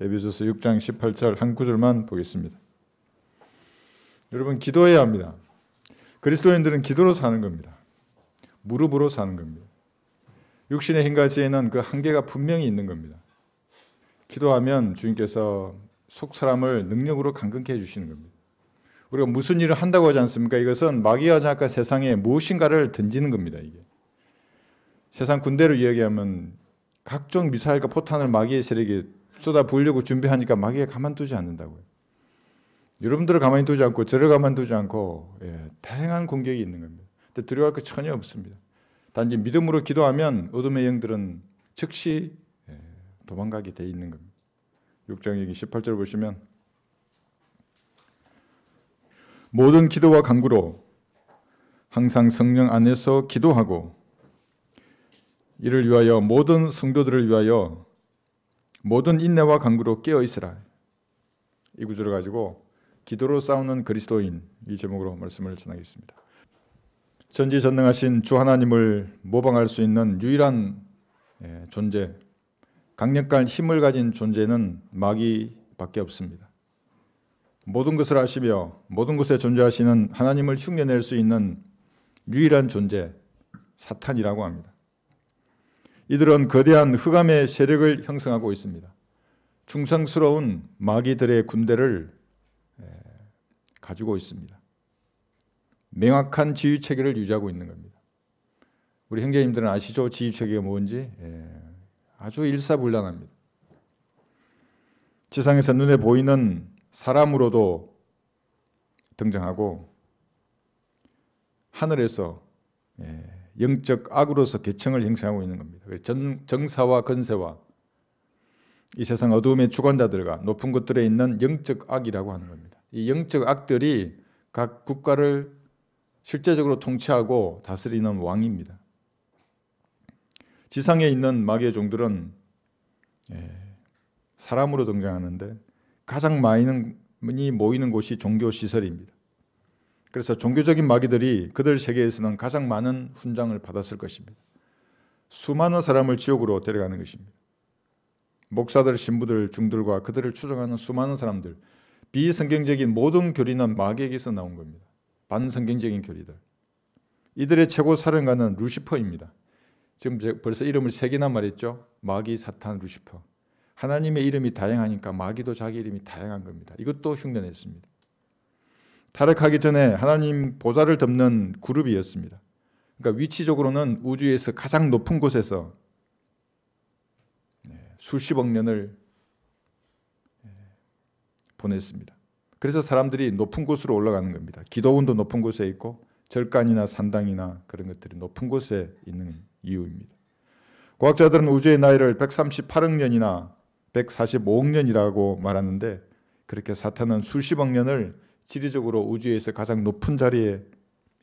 에베소서 6장 18절 한 구절만 보겠습니다. 여러분 기도해야 합니다. 그리스도인들은 기도로 사는 겁니다. 무릎으로 사는 겁니다. 육신의 힘과 지혜는 그 한계가 분명히 있는 겁니다. 기도하면 주님께서 속 사람을 능력으로 강건케 해 주시는 겁니다. 우리가 무슨 일을 한다고 하지 않습니까? 이것은 마귀와 장악 세상에 무엇인가를 던지는 겁니다. 이게 세상 군대를 이야기하면 각종 미사일과 포탄을 마귀의 세력이 쏟아 부으려고 준비하니까 마귀가 가만두지 않는다고요. 여러분들을 가만 두지 않고 저를 가만 두지 않고 예, 다양한 공격이 있는 겁니다. 근데 두려워할 것 전혀 없습니다. 단지 믿음으로 기도하면 어둠의 영들은 즉시 예, 도망가게 돼 있는 겁니다. 6장 여기 18절 보시면 모든 기도와 간구로 항상 성령 안에서 기도하고 이를 위하여 모든 성도들을 위하여 모든 인내와 강구로 깨어 있으라. 이 구절을 가지고 기도로 싸우는 그리스도인 이 제목으로 말씀을 전하겠습니다. 전지전능하신 주 하나님을 모방할 수 있는 유일한 예, 존재, 강력한 힘을 가진 존재는 마귀밖에 없습니다. 모든 것을 아시며 모든 것에 존재하시는 하나님을 흉내낼 수 있는 유일한 존재 사탄이라고 합니다. 이들은 거대한 흑암의 세력을 형성하고 있습니다. 충성스러운 마귀들의 군대를 가지고 있습니다. 명확한 지휘 체계를 유지하고 있는 겁니다. 우리 형제님들은 아시죠? 지휘 체계가 뭔지 예, 아주 일사불란합니다. 세상에서 눈에 보이는 사람으로도 등장하고 하늘에서 예, 영적 악으로서 계층을 형성하고 있는 겁니다. 전, 정사와 건세와 이 세상 어두움의 주관자들과 높은 곳들에 있는 영적 악이라고 하는 겁니다. 이 영적 악들이 각 국가를 실제적으로 통치하고 다스리는 왕입니다. 지상에 있는 마귀의 종들은 예, 사람으로 등장하는데 가장 많이 모이는 곳이 종교 시설입니다. 그래서 종교적인 마귀들이 그들 세계에서는 가장 많은 훈장을 받았을 것입니다. 수많은 사람을 지옥으로 데려가는 것입니다. 목사들, 신부들, 중들과 그들을 추종하는 수많은 사람들, 비성경적인 모든 교리는 마귀에게서 나온 겁니다. 반성경적인 교리들. 이들의 최고 사령관은 루시퍼입니다. 지금 벌써 이름을 세 개나 말했죠. 마귀, 사탄, 루시퍼. 하나님의 이름이 다양하니까 마귀도 자기 이름이 다양한 겁니다. 이것도 흉내냈습니다. 타락하기 전에 하나님 보좌를 덮는 그룹이었습니다. 그러니까 위치적으로는 우주에서 가장 높은 곳에서 네, 수십억 년을 네, 보냈습니다. 그래서 사람들이 높은 곳으로 올라가는 겁니다. 기도원도 높은 곳에 있고 절간이나 산당이나 그런 것들이 높은 곳에 있는 이유입니다. 과학자들은 우주의 나이를 138억 년이나 145억 년이라고 말하는데 그렇게 사탄은 수십억 년을 지리적으로 우주에서 가장 높은 자리에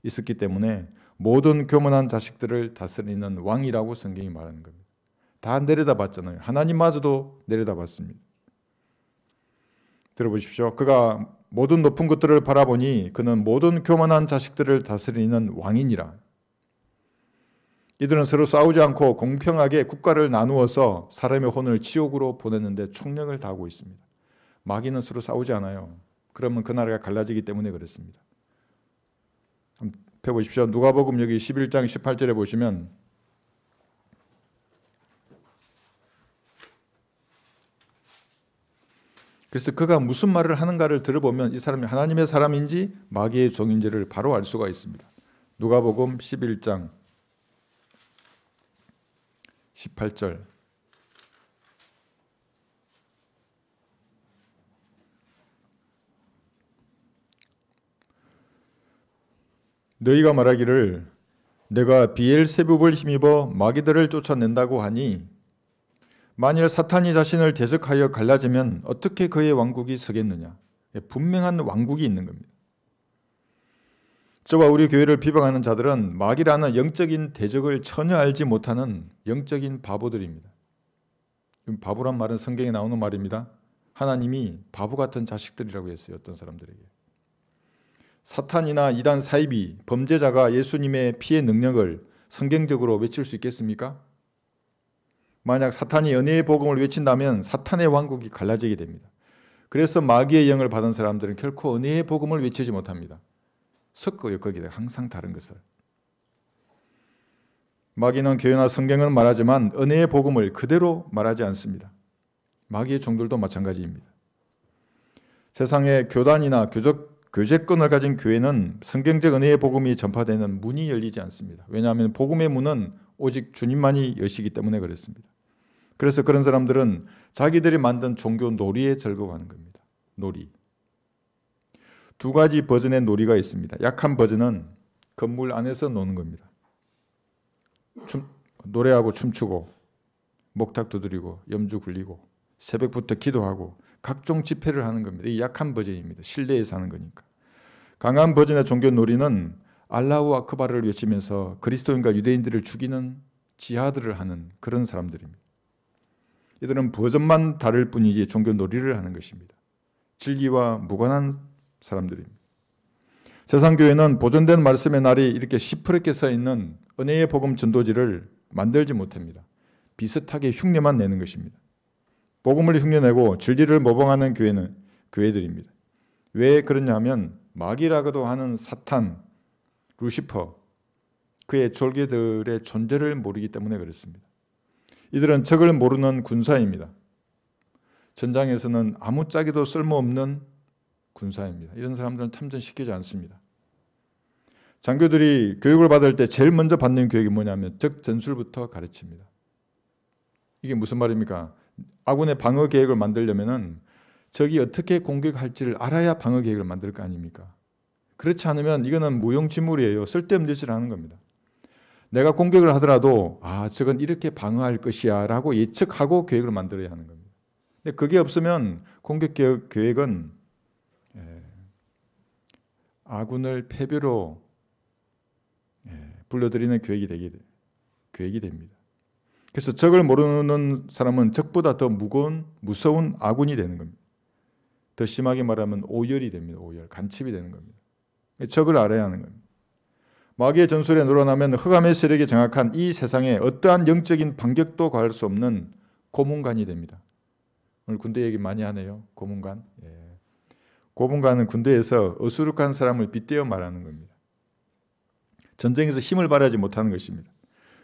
있었기 때문에 모든 교만한 자식들을 다스리는 왕이라고 성경이 말하는 겁니다. 다 내려다봤잖아요. 하나님마저도 내려다봤습니다. 들어보십시오. 그가 모든 높은 것들을 바라보니 그는 모든 교만한 자식들을 다스리는 왕이니라. 이들은 서로 싸우지 않고 공평하게 국가를 나누어서 사람의 혼을 지옥으로 보냈는데 총력을 다하고 있습니다. 마귀는 서로 싸우지 않아요. 그러면 그 나라가 갈라지기 때문에 그렇습니다. 펴보십시오. 누가복음 여기 11장 18절에 보시면 그래서 그가 무슨 말을 하는가를 들어보면 이 사람이 하나님의 사람인지 마귀의 종인지를 바로 알 수가 있습니다. 누가복음 11장 18절 너희가 말하기를 내가 비엘세부을 힘입어 마귀들을 쫓아낸다고 하니 만일 사탄이 자신을 대적하여 갈라지면 어떻게 그의 왕국이 서겠느냐? 예, 분명한 왕국이 있는 겁니다. 저와 우리 교회를 비방하는 자들은 마귀라는 영적인 대적을 전혀 알지 못하는 영적인 바보들입니다. 바보란 말은 성경에 나오는 말입니다. 하나님이 바보 같은 자식들이라고 했어요. 어떤 사람들에게. 사탄이나 이단 사이비, 범죄자가 예수님의 피해 능력을 성경적으로 외칠 수 있겠습니까? 만약 사탄이 연애의 복음을 외친다면 사탄의 왕국이 갈라지게 됩니다. 그래서 마귀의 영을 받은 사람들은 결코 은혜의 복음을 외치지 못합니다. 섞어 엮어기 돼 항상 다른 것을. 마귀는 교회나 성경은 말하지만 은혜의 복음을 그대로 말하지 않습니다. 마귀의 종들도 마찬가지입니다. 세상의 교단이나 교적 교제권을 가진 교회는 성경적 은혜의 복음이 전파되는 문이 열리지 않습니다. 왜냐하면 복음의 문은 오직 주님만이 여시기 때문에 그렇습니다. 그래서 그런 사람들은 자기들이 만든 종교 놀이에 즐거워하는 겁니다. 놀이. 두 가지 버전의 놀이가 있습니다. 약한 버전은 건물 안에서 노는 겁니다. 춤, 노래하고 춤추고 목탁 두드리고 염주 굴리고 새벽부터 기도하고 각종 집회를 하는 겁니다. 이 약한 버전입니다. 실내에 사는 거니까. 강한 버전의 종교 놀이는 알라우 아크바를 외치면서 그리스도인과 유대인들을 죽이는 지하들을 하는 그런 사람들입니다. 이들은 버전만 다를 뿐이지 종교 놀이를 하는 것입니다. 진리와 무관한 사람들입니다. 세상 교회는 보존된 말씀의 날이 이렇게 시퍼렇게 서 있는 은혜의 복음 전도지를 만들지 못합니다. 비슷하게 흉내만 내는 것입니다. 복음을 흉내내고 진리를 모방하는 교회는 교회들입니다. 왜 그러냐면 마귀라고도 하는 사탄, 루시퍼, 그의 졸개들의 존재를 모르기 때문에 그렇습니다. 이들은 적을 모르는 군사입니다. 전장에서는 아무짝에도 쓸모없는 군사입니다. 이런 사람들은 참전시키지 않습니다. 장교들이 교육을 받을 때 제일 먼저 받는 교육이 뭐냐면 적전술부터 가르칩니다. 이게 무슨 말입니까? 아군의 방어 계획을 만들려면은 적이 어떻게 공격할지를 알아야 방어 계획을 만들 거 아닙니까? 그렇지 않으면 이거는 무용지물이에요. 쓸데없는 짓을 하는 겁니다. 내가 공격을 하더라도 아 저건 이렇게 방어할 것이야라고 예측하고 계획을 만들어야 하는 겁니다. 근데 그게 없으면 공격 계획은 예, 아군을 패배로 예, 불러들이는 계획이 되게 계획이 됩니다. 그래서 적을 모르는 사람은 적보다 더 무거운 무서운 아군이 되는 겁니다. 더 심하게 말하면 오열이 됩니다. 오열 간첩이 되는 겁니다. 적을 알아야 하는 겁니다. 마귀의 전술에 놀아나면 흑암의 세력이 장악한 이 세상에 어떠한 영적인 반격도 가할 수 없는 고문관이 됩니다. 오늘 군대 얘기 많이 하네요. 고문관. 예. 고문관은 군대에서 어수룩한 사람을 빗대어 말하는 겁니다. 전쟁에서 힘을 발휘하지 못하는 것입니다.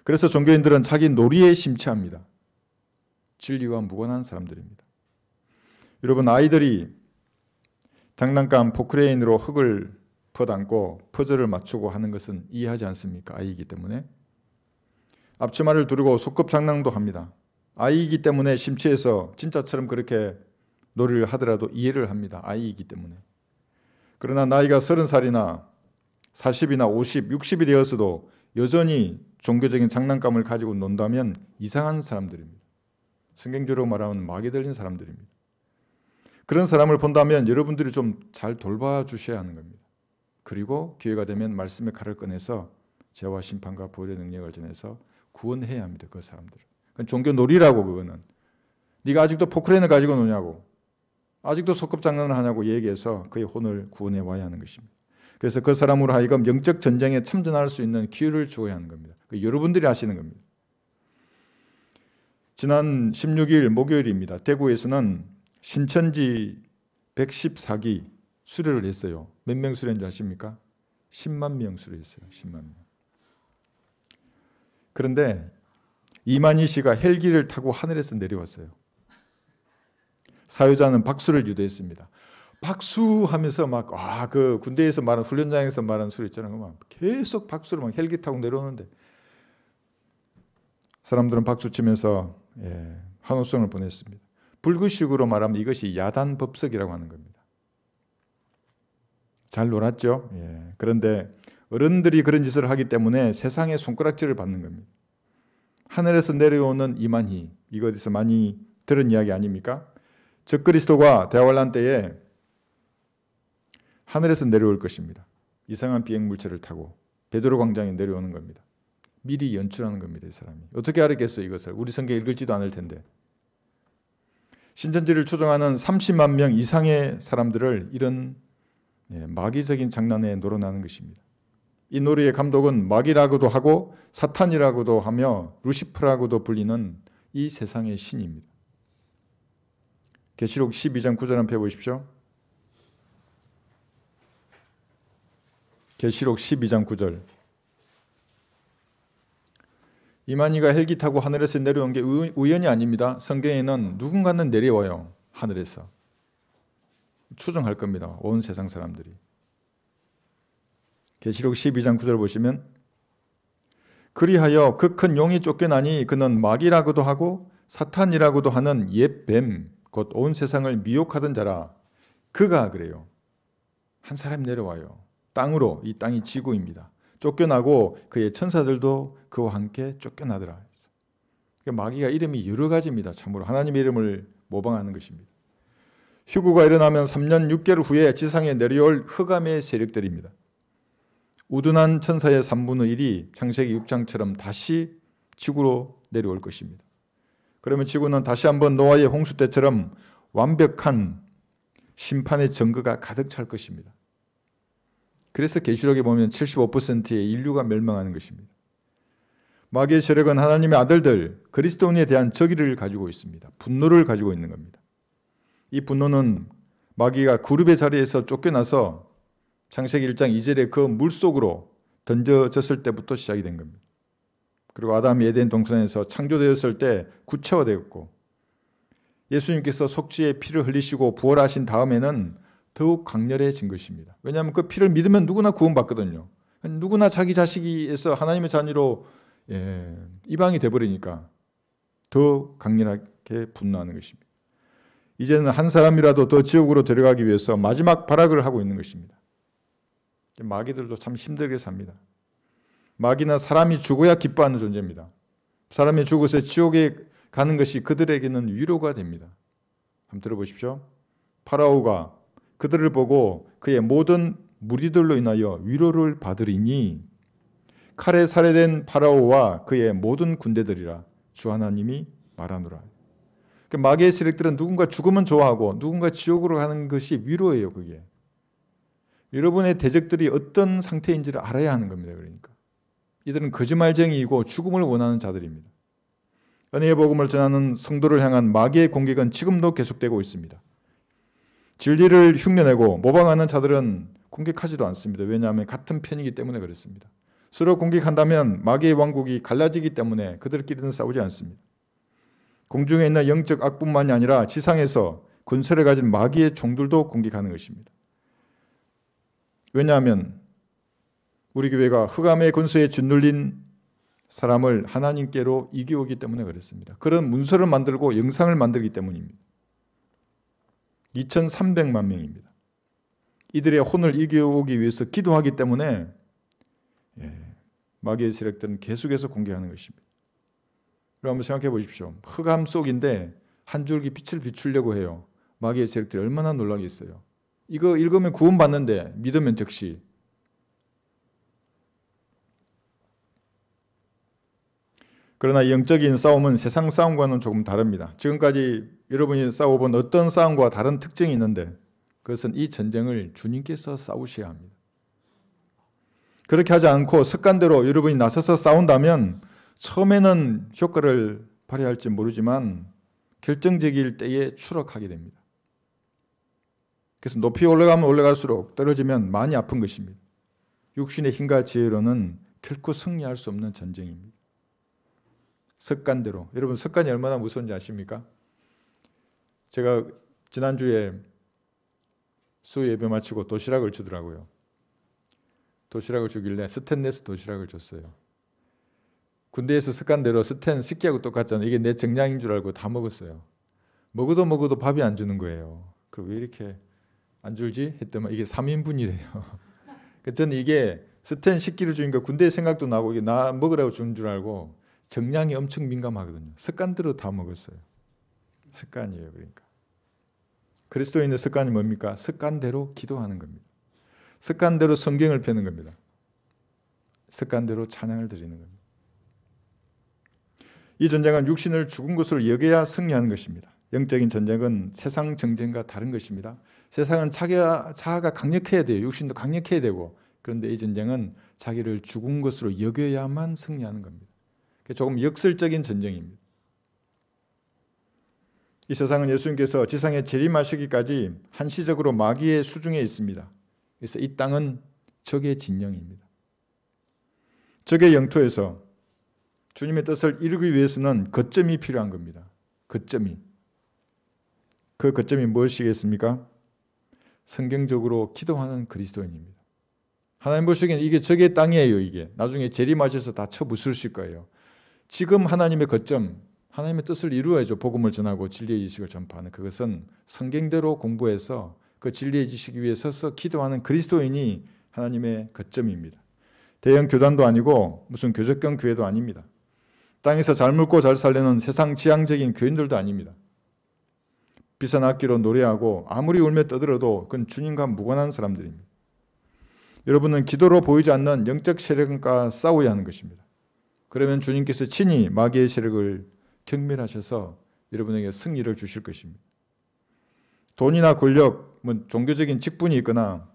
그래서 종교인들은 자기 놀이에 심취합니다. 진리와 무관한 사람들입니다. 여러분 아이들이 장난감 포크레인으로 흙을 퍼담고 퍼즐을 맞추고 하는 것은 이해하지 않습니까? 아이이기 때문에 앞치마를 두르고 소급 장난도 합니다. 아이이기 때문에 심취해서 진짜처럼 그렇게 놀이를 하더라도 이해를 합니다. 아이이기 때문에 그러나 나이가 30살이나 40이나 50, 60이 되었어도 여전히 종교적인 장난감을 가지고 논다면 이상한 사람들입니다. 성경적으로 말하면 마귀 들린 사람들입니다. 그런 사람을 본다면 여러분들이 좀 잘 돌봐주셔야 하는 겁니다. 그리고 기회가 되면 말씀의 칼을 꺼내서 죄와 심판과 보혈의 능력을 전해서 구원해야 합니다. 그 사람들을. 그건 종교 놀이라고 그거는. 네가 아직도 포크레인을 가지고 노냐고 아직도 소꿉장난을 하냐고 얘기해서 그의 혼을 구원해 와야 하는 것입니다. 그래서 그 사람으로 하여금 영적 전쟁에 참전할 수 있는 기회를 주어야 하는 겁니다. 그 여러분들이 하시는 겁니다. 지난 16일 목요일입니다. 대구에서는 신천지 114기 수료를 했어요. 몇 명 수료인지 아십니까? 10만 명 수료했어요. 10만 명. 그런데 이만희 씨가 헬기를 타고 하늘에서 내려왔어요. 사유자는 박수를 유도했습니다. 박수하면서 막 아 그 군대에서 말하는 훈련장에서 말하는 소리 있잖아요. 막 계속 박수를막 헬기타고 내려오는데 사람들은 박수 치면서 예, 한호성을 보냈습니다. 불구식으로 말하면 이것이 야단 법석이라고 하는 겁니다. 잘 놀았죠? 예, 그런데 어른들이 그런 짓을 하기 때문에 세상에 손가락질을 받는 겁니다. 하늘에서 내려오는 이만희 이거 어디서 많이 들은 이야기 아닙니까? 적그리스도가 대환란 때에 하늘에서 내려올 것입니다. 이상한 비행 물체를 타고 베드로 광장에 내려오는 겁니다. 미리 연출하는 겁니다, 이 사람이. 어떻게 알겠어요, 이것을? 우리 성경 읽을지도 않을 텐데. 신천지를 추종하는 30만 명 이상의 사람들을 이런 예, 마귀적인 장난에 놀아나는 것입니다. 이 노래의 감독은 마귀라고도 하고 사탄이라고도 하며 루시프라고도 불리는 이 세상의 신입니다. 계시록 12장 9절 한번 보십시오. 계시록 12장 9절. 이만희가 헬기 타고 하늘에서 내려온 게 우연이 아닙니다. 성경에는 누군가는 내려와요. 하늘에서. 추정할 겁니다. 온 세상 사람들이. 계시록 12장 9절 보시면 그리하여 그 큰 용이 쫓겨나니 그는 마귀라고도 하고 사탄이라고도 하는 옛 뱀 곧 온 세상을 미혹하던 자라 그가 그래요. 한 사람 내려와요. 땅으로 이 땅이 지구입니다. 쫓겨나고 그의 천사들도 그와 함께 쫓겨나더라. 그러니까 마귀가 이름이 여러 가지입니다. 참으로 하나님 이름을 모방하는 것입니다. 휴구가 일어나면 3년 6개월 후에 지상에 내려올 흑암의 세력들입니다. 우둔한 천사의 3분의 1이 창세기 6장처럼 다시 지구로 내려올 것입니다. 그러면 지구는 다시 한번 노아의 홍수 때처럼 완벽한 심판의 증거가 가득 찰 것입니다. 그래서 계시록에 보면 75%의 인류가 멸망하는 것입니다. 마귀의 세력은 하나님의 아들들 그리스도인에 대한 적의를 가지고 있습니다. 분노를 가지고 있는 겁니다. 이 분노는 마귀가 그룹의 자리에서 쫓겨나서 창세기 1장 2절에 그 물속으로 던져졌을 때부터 시작이 된 겁니다. 그리고 아담이 에덴 동산에서 창조되었을 때 구체화되었고 예수님께서 속죄의 피를 흘리시고 부활하신 다음에는 더욱 강렬해진 것입니다. 왜냐하면 그 피를 믿으면 누구나 구원받거든요. 누구나 자기 자식이에서 하나님의 자녀로 예, 이방이 돼버리니까 더 강렬하게 분노하는 것입니다. 이제는 한 사람이라도 더 지옥으로 데려가기 위해서 마지막 발악을 하고 있는 것입니다. 마귀들도 참 힘들게 삽니다. 마귀나 사람이 죽어야 기뻐하는 존재입니다. 사람이 죽어서 지옥에 가는 것이 그들에게는 위로가 됩니다. 한번 들어보십시오. 파라오가 그들을 보고 그의 모든 무리들로 인하여 위로를 받으리니 칼에 살해된 파라오와 그의 모든 군대들이라 주 하나님이 말하노라. 그 마귀의 세력들은 누군가 죽으면 좋아하고 누군가 지옥으로 가는 것이 위로예요, 그게. 여러분의 대적들이 어떤 상태인지를 알아야 하는 겁니다, 그러니까. 이들은 거짓말쟁이이고 죽음을 원하는 자들입니다. 은혜의 복음을 전하는 성도를 향한 마귀의 공격은 지금도 계속되고 있습니다. 진리를 흉내내고 모방하는 자들은 공격하지도 않습니다. 왜냐하면 같은 편이기 때문에 그렇습니다. 서로 공격한다면 마귀의 왕국이 갈라지기 때문에 그들끼리는 싸우지 않습니다. 공중에 있는 영적 악뿐만이 아니라 지상에서 권세를 가진 마귀의 종들도 공격하는 것입니다. 왜냐하면 우리 교회가 흑암의 권세에 짓눌린 사람을 하나님께로 이기오기 때문에 그렇습니다. 그런 문서를 만들고 영상을 만들기 때문입니다. 2,300만 명입니다. 이들의 혼을 이겨오기 위해서 기도하기 때문에 예, 마귀의 세력들은 계속해서 공개하는 것입니다. 그럼 한번 생각해 보십시오. 흑암 속인데 한 줄기 빛을 비추려고 해요. 마귀의 세력들이 얼마나 놀라겠어요. 이거 읽으면 구원받는데 믿으면 즉시 그러나 영적인 싸움은 세상 싸움과는 조금 다릅니다. 지금까지 여러분이 싸워본 어떤 싸움과 다른 특징이 있는데 그것은 이 전쟁을 주님께서 싸우셔야 합니다. 그렇게 하지 않고 습관대로 여러분이 나서서 싸운다면 처음에는 효과를 발휘할지 모르지만 결정적일 때에 추락하게 됩니다. 그래서 높이 올라가면 올라갈수록 떨어지면 많이 아픈 것입니다. 육신의 힘과 지혜로는 결코 승리할 수 없는 전쟁입니다. 습관대로. 여러분 습관이 얼마나 무서운지 아십니까? 제가 지난주에 수 예배 마치고 도시락을 주더라고요. 도시락을 주길래 스탠레스 도시락을 줬어요. 군대에서 습관대로 스탠 식기하고 똑같잖아요. 이게 내 정량인 줄 알고 다 먹었어요. 먹어도 먹어도 밥이 안 주는 거예요. 그럼 왜 이렇게 안 줄지? 했더만 이게 3인분이래요. 저는 이게 스탠 식기를 주니까 군대 생각도 나고 이게 나 먹으라고 주는 줄 알고 정량이 엄청 민감하거든요. 습관대로 다 먹었어요. 습관이에요. 그러니까 그리스도인의 습관이 뭡니까? 습관대로 기도하는 겁니다. 습관대로 성경을 펴는 겁니다. 습관대로 찬양을 드리는 겁니다. 이 전쟁은 육신을 죽은 것으로 여겨야 승리하는 것입니다. 영적인 전쟁은 세상 전쟁과 다른 것입니다. 세상은 자기가, 자아가 강력해야 돼요. 육신도 강력해야 되고 그런데 이 전쟁은 자기를 죽은 것으로 여겨야만 승리하는 겁니다. 조금 역설적인 전쟁입니다. 이 세상은 예수님께서 지상에 재림하시기까지 한시적으로 마귀의 수중에 있습니다. 그래서 이 땅은 적의 진영입니다. 적의 영토에서 주님의 뜻을 이루기 위해서는 거점이 필요한 겁니다. 거점이. 그 거점이 무엇이겠습니까? 성경적으로 기도하는 그리스도인입니다. 하나님 보시기에는 이게 적의 땅이에요, 이게. 나중에 재림하셔서 다 쳐부술실 거예요. 지금 하나님의 거점, 하나님의 뜻을 이루어야죠. 복음을 전하고 진리의 지식을 전파하는 그것은 성경대로 공부해서 그 진리의 지식 위에 서서 기도하는 그리스도인이 하나님의 거점입니다. 대형 교단도 아니고 무슨 교적경 교회도 아닙니다. 땅에서 잘 먹고 잘 살려는 세상 지향적인 교인들도 아닙니다. 비싼 악기로 노래하고 아무리 울며 떠들어도 그건 주님과 무관한 사람들입니다. 여러분은 기도로 보이지 않는 영적 세력과 싸워야 하는 것입니다. 그러면 주님께서 친히 마귀의 세력을 경멸하셔서 여러분에게 승리를 주실 것입니다. 돈이나 권력, 뭐 종교적인 직분이 있거나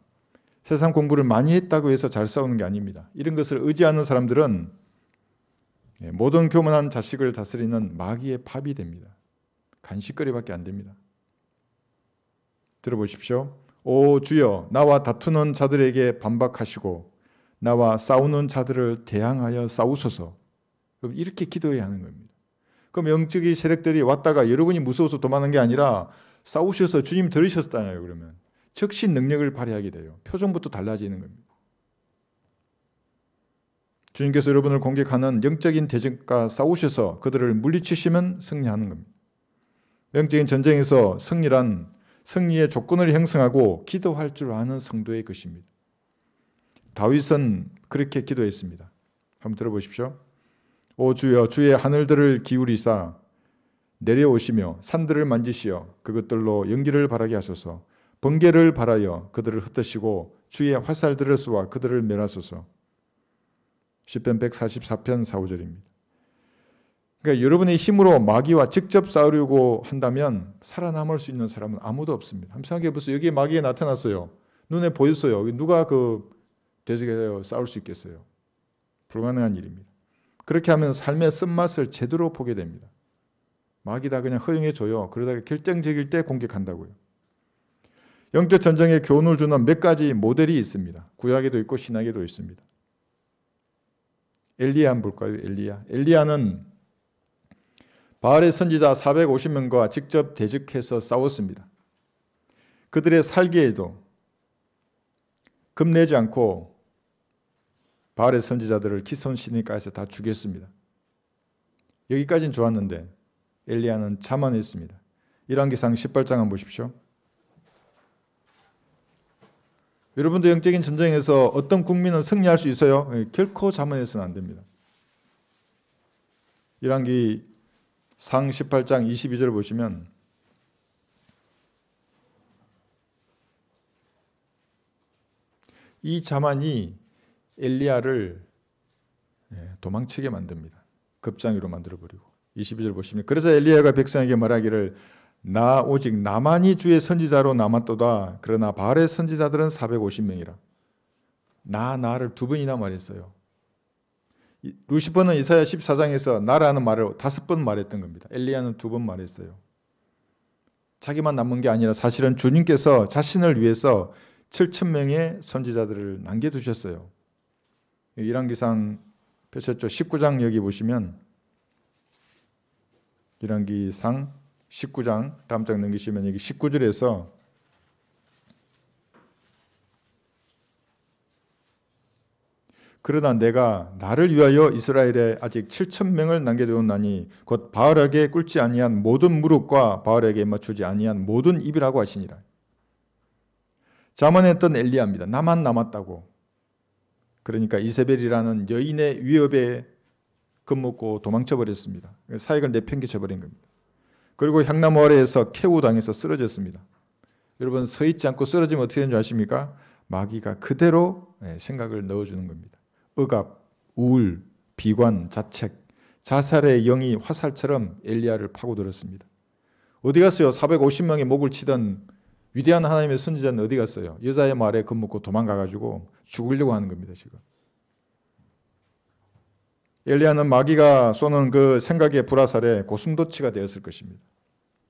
세상 공부를 많이 했다고 해서 잘 싸우는 게 아닙니다. 이런 것을 의지하는 사람들은 예, 모든 교만한 자식을 다스리는 마귀의 밥이 됩니다. 간식거리밖에 안 됩니다. 들어보십시오. 오 주여 나와 다투는 자들에게 반박하시고 나와 싸우는 자들을 대항하여 싸우소서. 이렇게 기도해야 하는 겁니다. 그럼 영적인 세력들이 왔다가 여러분이 무서워서 도망하게 아니라 싸우셔서 주님 들으셨잖아요, 그러면. 즉시 능력을 발휘하게 돼요. 표정부터 달라지는 겁니다. 주님께서 여러분을 공격하는 영적인 대적과 싸우셔서 그들을 물리치시면 승리하는 겁니다. 영적인 전쟁에서 승리란 승리의 조건을 형성하고 기도할 줄 아는 성도의 것입니다. 다윗은 그렇게 기도했습니다. 한번 들어보십시오. 오 주여 주의 하늘들을 기울이사 내려오시며 산들을 만지시어 그것들로 연기를 바라게 하소서 번개를 바라여 그들을 흩으시고 주의 화살들을 쏘아 그들을 멸하소서 10편 144편 4, 5절입니다. 그러니까 여러분의 힘으로 마귀와 직접 싸우려고 한다면 살아남을 수 있는 사람은 아무도 없습니다. 한번 생각해 보세요. 여기 마귀가 나타났어요. 눈에 보였어요. 누가 그 대적해서 싸울 수 있겠어요? 불가능한 일입니다. 그렇게 하면 삶의 쓴맛을 제대로 보게 됩니다. 막이 다 그냥 허용해줘요. 그러다가 결정적일 때 공격한다고요. 영적 전쟁에 교훈을 주는 몇 가지 모델이 있습니다. 구약에도 있고 신약에도 있습니다. 엘리야 한번 볼까요? 엘리야. 엘리야는 바알의 선지자 450명과 직접 대적해서 싸웠습니다. 그들의 살기에도 겁내지 않고 바알의 선지자들을 키손 시니가에서다 죽였습니다. 여기까지는 좋았는데 엘리야는 자만했습니다. 일왕기상 18장 한 보십시오. 여러분도 영적인 전쟁에서 어떤 국민은 승리할 수 있어요? 예, 결코 자만해서는 안 됩니다. 일왕기 상 18장 22절 보시면 이 자만이 엘리야를 예, 도망치게 만듭니다. 급장이로 만들어 버리고 22절 보시면 그래서 엘리야가 백성에게 말하기를 나 오직 나만이 주의 선지자로 남았도다. 그러나 바알의 선지자들은 450명이라. 나 나를 두 번이나 말했어요. 루시퍼는 이사야 14장에서 나라는 말을 다섯 번 말했던 겁니다. 엘리야는 두 번 말했어요. 자기만 남은 게 아니라 사실은 주님께서 자신을 위해서 7천 명의 선지자들을 남겨 두셨어요. 이란기상 8절 19장 여기 보시면 이란기상 19장 다음 장 넘기시면 여기 19절에서 그러나 내가 나를 위하여 이스라엘에 아직 7천 명을 남겨두었나니 곧 바알에게 꿇지 아니한 모든 무릎과 바알에게 맞추지 아니한 모든 입이라고 하시니라. 자만했던 엘리야입니다. 나만 남았다고. 그러니까 이세벨이라는 여인의 위협에 겁먹고 도망쳐 버렸습니다. 사익을 내팽개쳐 버린 겁니다. 그리고 향나무 아래에서 캐우 당해서 쓰러졌습니다. 여러분 서 있지 않고 쓰러지면 어떻게 되는지 아십니까? 마귀가 그대로 예, 생각을 넣어주는 겁니다. 억압, 우울, 비관, 자책, 자살의 영이 화살처럼 엘리야를 파고들었습니다. 어디 갔어요? 450명의 목을 치던 위대한 하나님의 선지자는 어디 갔어요? 여자의 말에 겁먹고 도망가가지고 죽으려고 하는 겁니다, 지금. 엘리야는 마귀가 쏘는 그 생각의 불화살에 고슴도치가 되었을 것입니다.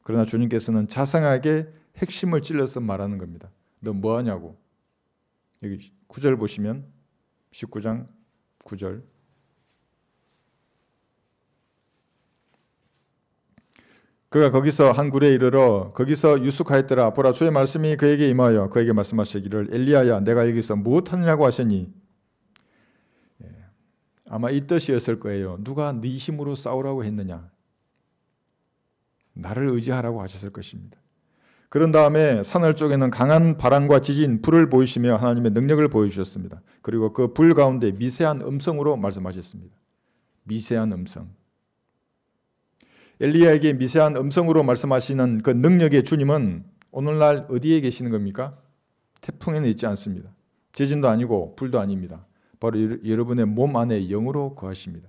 그러나 주님께서는 자상하게 핵심을 찔러서 말하는 겁니다. 너 뭐하냐고. 여기 9절 보시면 19장 9절 그가 거기서 한 굴에 이르러 거기서 유숙하였더라 보라 주의 말씀이 그에게 임하여 그에게 말씀하시기를 엘리야야 내가 여기서 무엇하느냐고 하시니 예, 아마 이 뜻이었을 거예요. 누가 네 힘으로 싸우라고 했느냐? 나를 의지하라고 하셨을 것입니다. 그런 다음에 산을 쪽에는 강한 바람과 지진, 불을 보이시며 하나님의 능력을 보여주셨습니다. 그리고 그 불 가운데 미세한 음성으로 말씀하셨습니다. 미세한 음성. 엘리야에게 미세한 음성으로 말씀하시는 그 능력의 주님은 오늘날 어디에 계시는 겁니까? 태풍에는 있지 않습니다. 지진도 아니고 불도 아닙니다. 바로 여러분의 몸 안에 영으로 거하십니다.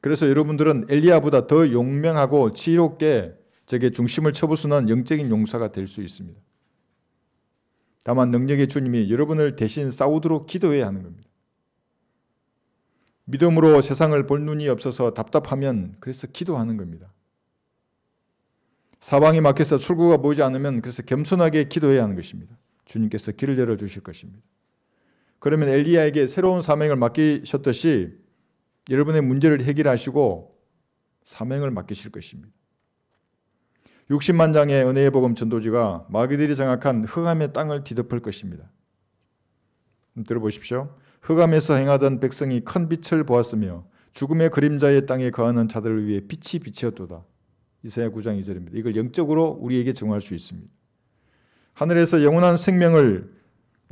그래서 여러분들은 엘리야보다 더 용맹하고 지혜롭게 제게 중심을 쳐부수는 영적인 용사가 될 수 있습니다. 다만 능력의 주님이 여러분을 대신 싸우도록 기도해야 하는 겁니다. 믿음으로 세상을 볼 눈이 없어서 답답하면 그래서 기도하는 겁니다. 사방이 막혀서 출구가 보이지 않으면 그래서 겸손하게 기도해야 하는 것입니다. 주님께서 길을 열어 주실 것입니다. 그러면 엘리야에게 새로운 사명을 맡기셨듯이 여러분의 문제를 해결하시고 사명을 맡기실 것입니다. 60만 장의 은혜의 복음 전도지가 마귀들이 장악한 흑암의 땅을 뒤덮을 것입니다. 들어보십시오. 흑암에서 행하던 백성이 큰 빛을 보았으며 죽음의 그림자의 땅에 거하는 자들을 위해 빛이 비치었도다. 이사야 9장 2절입니다. 이걸 영적으로 우리에게 정할 수 있습니다. 하늘에서 영원한 생명을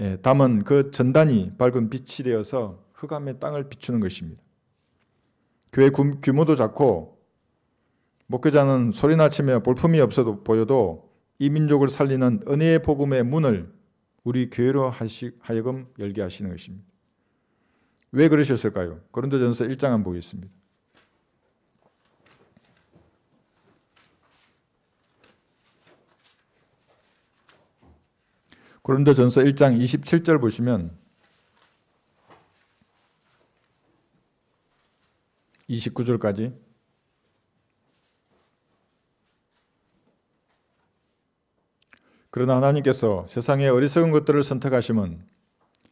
예, 담은 그 전단이 밝은 빛이 되어서 흑암의 땅을 비추는 것입니다. 교회 규모도 작고 목회자는 소리나 치며 볼품이 없어도 보여도 이 민족을 살리는 은혜의 복음의 문을 우리 교회로 하여금 열게 하시는 것입니다. 왜 그러셨을까요? 고린도전서 1장 한번 보겠습니다. 고린도전서 1장 27절 보시면 29절까지 그러나 하나님께서 세상의 어리석은 것들을 선택하심은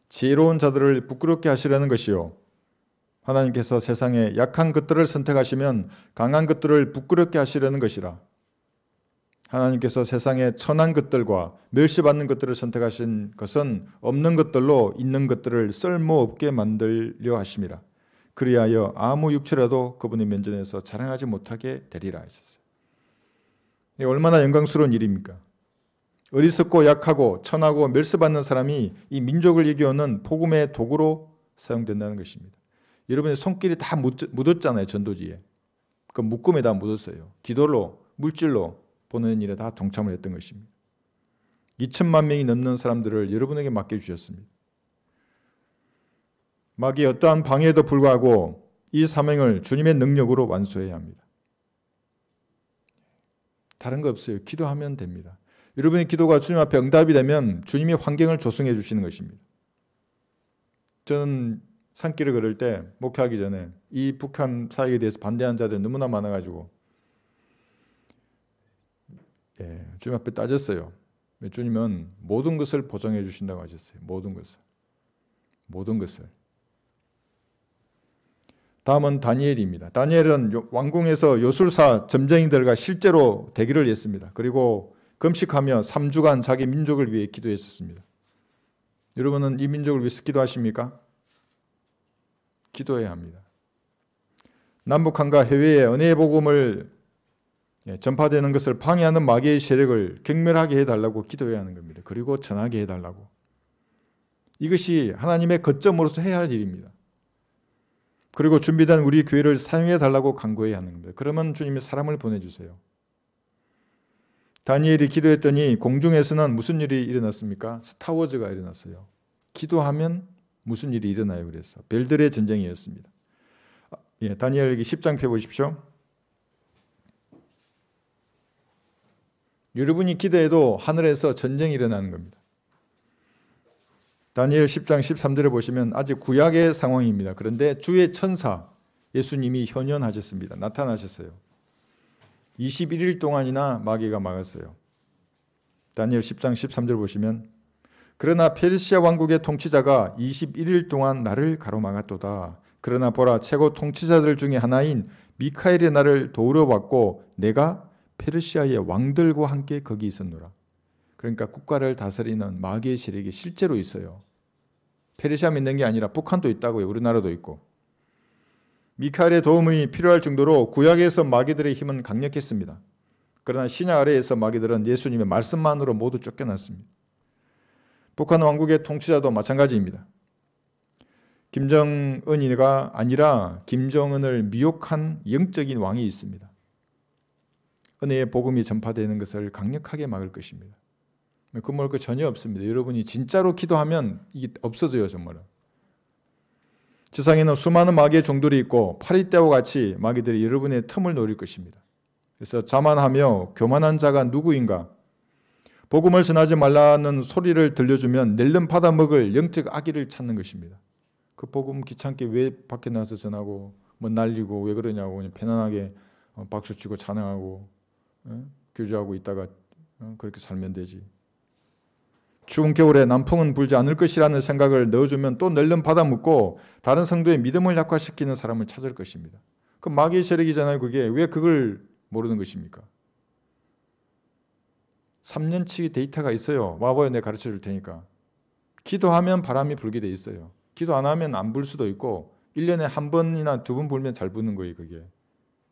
지혜로운 자들을 부끄럽게 하시려는 것이요. 하나님께서 세상에 약한 것들을 선택하시면 강한 것들을 부끄럽게 하시려는 것이라. 하나님께서 세상에 천한 것들과 멸시받는 것들을 선택하신 것은 없는 것들로 있는 것들을 쓸모없게 만들려 하심이라. 그리하여 아무 육체라도 그분의 면전에서 자랑하지 못하게 되리라 했었어요. 얼마나 영광스러운 일입니까? 어리석고 약하고 천하고 멸시받는 사람이 이 민족을 이겨오는 복음의 도구로 사용된다는 것입니다. 여러분의 손길이 다 묻었잖아요. 전도지에. 그 묶음에 다 묻었어요. 기도로 물질로 보는 일에 다 동참을 했던 것입니다. 2천만 명이 넘는 사람들을 여러분에게 맡겨주셨습니다. 마귀 어떠한 방해에도 불구하고 이 사명을 주님의 능력으로 완수해야 합니다. 다른 거 없어요. 기도하면 됩니다. 여러분의 기도가 주님 앞에 응답이 되면 주님이 환경을 조성해 주시는 것입니다. 저는 산길을 걸을 때 목회하기 전에 이 북한 사역에 대해서 반대하는 자들 너무나 많아가지고 예, 주님 앞에 따졌어요. 주님은 모든 것을 보정해 주신다고 하셨어요. 모든 것을. 모든 것을. 다음은 다니엘입니다. 다니엘은 왕궁에서 요술사 점쟁이들과 실제로 대결을 했습니다. 그리고 금식하며 3주간 자기 민족을 위해 기도했었습니다. 여러분은 이 민족을 위해서 기도하십니까? 기도해야 합니다. 남북한과 해외에 은혜의 복음을 예, 전파되는 것을 방해하는 마귀의 세력을 경멸하게 해달라고 기도해야 하는 겁니다. 그리고 전하게 해달라고. 이것이 하나님의 거점으로서 해야 할 일입니다. 그리고 준비된 우리 교회를 사용해 달라고 간구해야 하는 겁니다. 그러면 주님이 사람을 보내주세요. 다니엘이 기도했더니 공중에서는 무슨 일이 일어났습니까? 스타워즈가 일어났어요. 기도하면 무슨 일이 일어나요? 그래서 별들의 전쟁이었습니다. 아, 예, 다니엘기 10장 펴 보십시오. 여러분이 기도해도 하늘에서 전쟁이 일어나는 겁니다. 다니엘 10장 13절에 보시면 아직 구약의 상황입니다. 그런데 주의 천사 예수님이 현현하셨습니다. 나타나셨어요. 21일 동안이나 마귀가 막았어요. 다니엘 10장 13절 보시면 그러나 페르시아 왕국의 통치자가 21일 동안 나를 가로막았도다. 그러나 보라 최고 통치자들 중의 하나인 미카엘이 나를 도우려 왔고 내가 페르시아의 왕들과 함께 거기 있었노라. 그러니까 국가를 다스리는 마귀의 세력이 실제로 있어요. 페르시아 믿는 게 아니라 북한도 있다고요. 우리나라도 있고. 미카엘의 도움이 필요할 정도로 구약에서 마귀들의 힘은 강력했습니다. 그러나 신약 아래에서 마귀들은 예수님의 말씀만으로 모두 쫓겨났습니다. 북한 왕국의 통치자도 마찬가지입니다. 김정은이가 아니라 김정은을 미혹한 영적인 왕이 있습니다. 은혜의 복음이 전파되는 것을 강력하게 막을 것입니다. 그말을거 전혀 없습니다. 여러분이 진짜로 기도하면 이게 없어져요, 정말로. 지상에는 수많은 마귀의 종들이 있고 파리때와 같이 마귀들이 여러분의 틈을 노릴 것입니다. 그래서 자만하며 교만한 자가 누구인가? 복음을 전하지 말라는 소리를 들려주면 낼름 받아먹을 영적 악기를 찾는 것입니다. 그 복음 귀찮게 왜 밖에 나서 전하고 뭐 날리고 왜 그러냐고 그냥 편안하게 어, 박수치고 찬양하고 어, 교제하고 있다가 어, 그렇게 살면 되지. 추운 겨울에 남풍은 불지 않을 것이라는 생각을 넣어주면 또 낼름 받아먹고 다른 성도의 믿음을 약화시키는 사람을 찾을 것입니다. 그 마귀의 세력이잖아요. 그게 왜 그걸 모르는 것입니까? 3년치 데이터가 있어요. 와봐요. 내가 가르쳐 줄 테니까. 기도하면 바람이 불게 돼 있어요. 기도 안 하면 안 불 수도 있고 1년에 한 번이나 두 번 불면 잘 부는 거예요. 그게.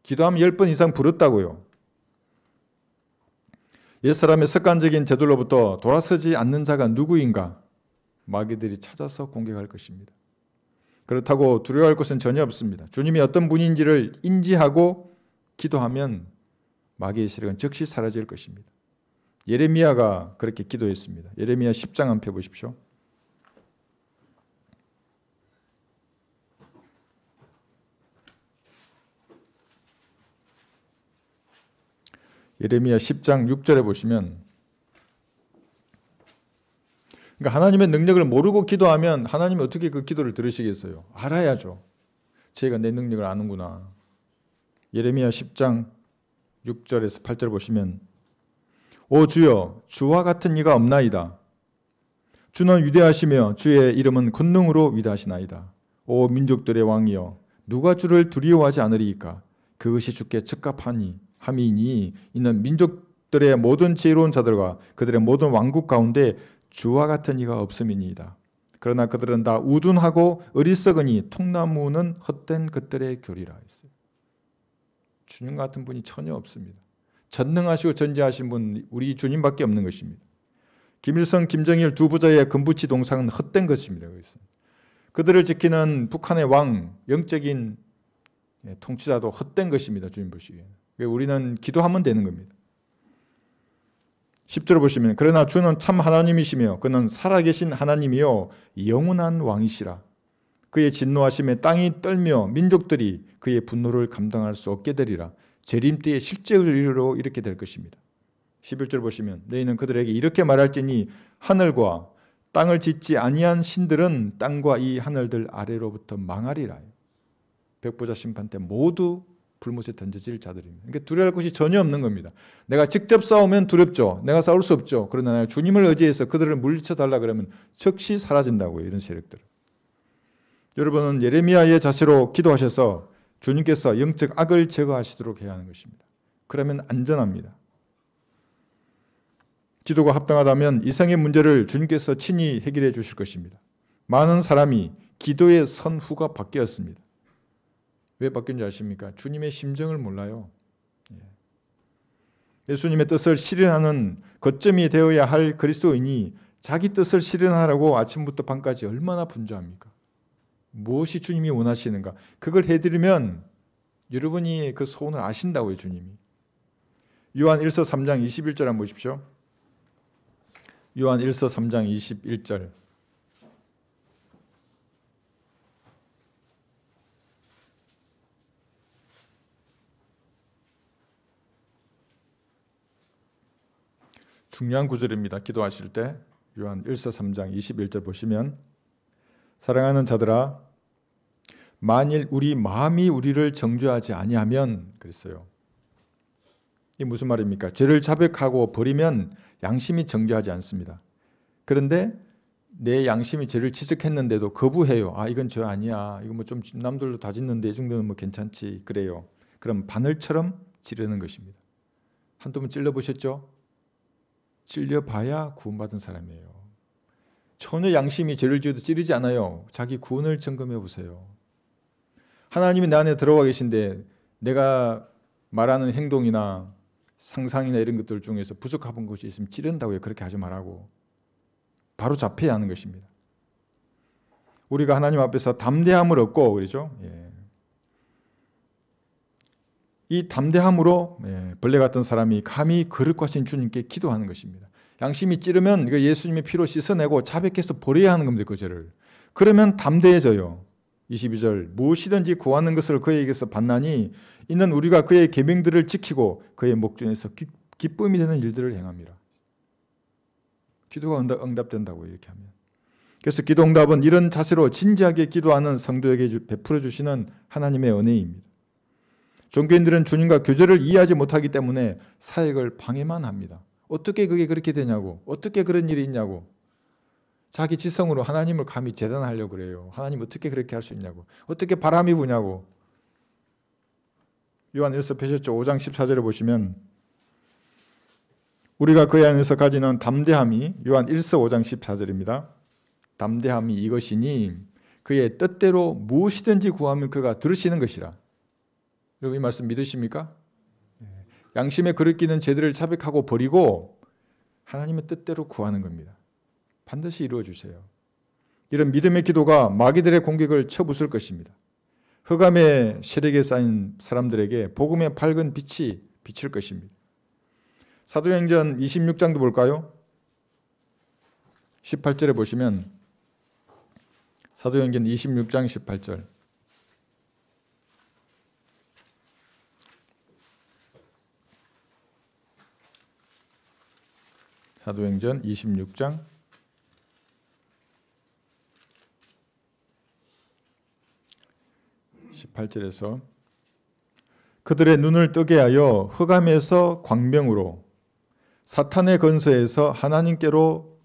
기도하면 10번 이상 불었다고요. 옛사람의 습관적인 제들로부터 돌아서지 않는 자가 누구인가? 마귀들이 찾아서 공격할 것입니다. 그렇다고 두려워할 것은 전혀 없습니다. 주님이 어떤 분인지를 인지하고 기도하면 마귀의 세력은 즉시 사라질 것입니다. 예레미야가 그렇게 기도했습니다. 예레미야 10장 한번 보십시오. 예레미야 10장 6절에 보시면 그러니까 하나님의 능력을 모르고 기도하면 하나님이 어떻게 그 기도를 들으시겠어요? 알아야죠. 제가 내 능력을 아는구나. 예레미야 10장 6절에서 8절 보시면 오 주여 주와 같은 이가 없나이다. 주는 위대하시며 주의 이름은 권능으로 위대하시나이다. 오 민족들의 왕이여 누가 주를 두려워하지 않으리이까 그것이 주께 즉각하니 함이니 이는 민족들의 모든 지혜로운 자들과 그들의 모든 왕국 가운데 주와 같은 이가 없음이니이다. 그러나 그들은 다 우둔하고 어리석으니 통나무는 헛된 그들의 교리라 했어요. 주님 같은 분이 전혀 없습니다. 전능하시고 전지하신 분 우리 주님밖에 없는 것입니다. 김일성, 김정일 두 부자의 금부치 동상은 헛된 것입니다. 그래서 그들을 지키는 북한의 왕, 영적인 예, 통치자도 헛된 것입니다. 주님 보시기에 우리는 기도하면 되는 겁니다. 10절 보시면 그러나 주는 참 하나님이시며 그는 살아계신 하나님이요 영원한 왕이시라. 그의 진노하심에 땅이 떨며 민족들이 그의 분노를 감당할 수 없게 되리라. 재림 때의 실제 의로 이렇게 될 것입니다. 11절 보시면 너희는 그들에게 이렇게 말할지니 하늘과 땅을 짓지 아니한 신들은 땅과 이 하늘들 아래로부터 망하리라. 백부자 심판 때 모두 불못에 던져질 자들입니다. 그러니까 두려울 것이 전혀 없는 겁니다. 내가 직접 싸우면 두렵죠. 내가 싸울 수 없죠. 그러나 주님을 의지해서 그들을 물리쳐 달라 그러면 즉시 사라진다고요. 이런 세력들은. 여러분은 예레미야의 자세로 기도하셔서 주님께서 영적 악을 제거하시도록 해야 하는 것입니다. 그러면 안전합니다. 기도가 합당하다면 이상의 문제를 주님께서 친히 해결해 주실 것입니다. 많은 사람이 기도의 선후가 바뀌었습니다. 왜 바뀐 지 아십니까? 주님의 심정을 몰라요. 예. 예수님의 뜻을 실현하는 거점이 되어야 할 그리스도인이 자기 뜻을 실현하라고 아침부터 밤까지 얼마나 분주합니까? 무엇이 주님이 원하시는가? 그걸 해드리면 여러분이 그 소원을 아신다고요, 주님이. 요한 1서 3장 21절 한번 보십시오. 요한 1서 3장 21절. 중요한 구절입니다. 기도하실 때 요한 1서 3장 21절 보시면 사랑하는 자들아 만일 우리 마음이 우리를 정죄하지 아니하면 그랬어요. 이 무슨 말입니까? 죄를 자백하고 버리면 양심이 정죄하지 않습니다. 그런데 내 양심이 죄를 지적했는데도 거부해요. 아 이건 죄 아니야. 이거 뭐 좀 남들도 다 짓는데 이 정도는 뭐 괜찮지. 그래요. 그럼 바늘처럼 지르는 것입니다. 한두 번 찔러 보셨죠? 찔려봐야 구원받은 사람이에요. 전혀 양심이 죄를 지어도 찌르지 않아요. 자기 구원을 점검해 보세요. 하나님이 내 안에 들어와 계신데 내가 말하는 행동이나 상상이나 이런 것들 중에서 부족한 것이 있으면 찌른다고요. 그렇게 하지 말라고. 바로 잡혀야 하는 것입니다. 우리가 하나님 앞에서 담대함을 얻고 그렇죠? 예. 이 담대함으로 예, 벌레 같은 사람이 감히 그럴 것인 주님께 기도하는 것입니다. 양심이 찌르면 예수님의 피로 씻어내고 자백해서 버려야 하는 겁니다. 그 죄를. 그러면 담대해져요. 22절 무엇이든지 구하는 것을 그에게서 받나니 이는 우리가 그의 계명들을 지키고 그의 목전에서 기, 쁨이 되는 일들을 행합니다. 기도가 응답, 된다고 이렇게 하면. 그래서 기도 응답은 이런 자세로 진지하게 기도하는 성도에게 베풀어 주시는 하나님의 은혜입니다. 종교인들은 주님과 교제를 이해하지 못하기 때문에 사역을 방해만 합니다. 어떻게 그게 그렇게 되냐고, 어떻게 그런 일이 있냐고. 자기 지성으로 하나님을 감히 재단하려 그래요. 하나님 어떻게 그렇게 할 수 있냐고, 어떻게 바람이 부냐고. 요한 1서 페셔죠 5장 14절에 보시면 우리가 그 안에서 가지는 담대함이 요한 1서 5장 14절입니다. 담대함이 이것이니 그의 뜻대로 무엇이든지 구하면 그가 들으시는 것이라. 여러분 이 말씀 믿으십니까? 예. 양심의 그릇끼는 죄들을 자백하고 버리고 하나님의 뜻대로 구하는 겁니다. 반드시 이루어 주세요. 이런 믿음의 기도가 마귀들의 공격을 쳐부술 것입니다. 흑암의 세력에 쌓인 사람들에게 복음의 밝은 빛이 비칠 것입니다. 사도행전 26장도 볼까요? 18절에 보시면 사도행전 26장 18절 사도행전 26장 18절에서 그들의 눈을 뜨게 하여 흑암에서 광명으로 사탄의 건서에서 하나님께로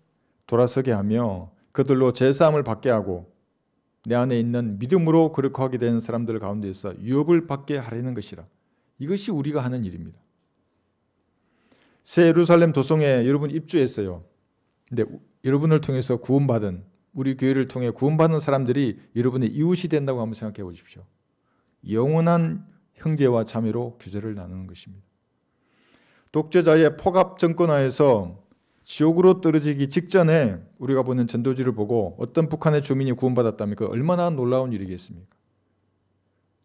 돌아서게 하며 그들로 제사함을 받게 하고 내 안에 있는 믿음으로 그렇게 하게 된 사람들 가운데서 유업을 받게 하려는 것이라. 이것이 우리가 하는 일입니다. 새 예루살렘 도성에 여러분 입주했어요. 근데 여러분을 통해서 구원받은 우리 교회를 통해 구원받은 사람들이 여러분의 이웃이 된다고 한번 생각해 보십시오. 영원한 형제와 자매로 교제를 나누는 것입니다. 독재자의 포갑 정권하에서 지옥으로 떨어지기 직전에 우리가 보는 전도지를 보고 어떤 북한의 주민이 구원받았다면 그 얼마나 놀라운 일이겠습니까?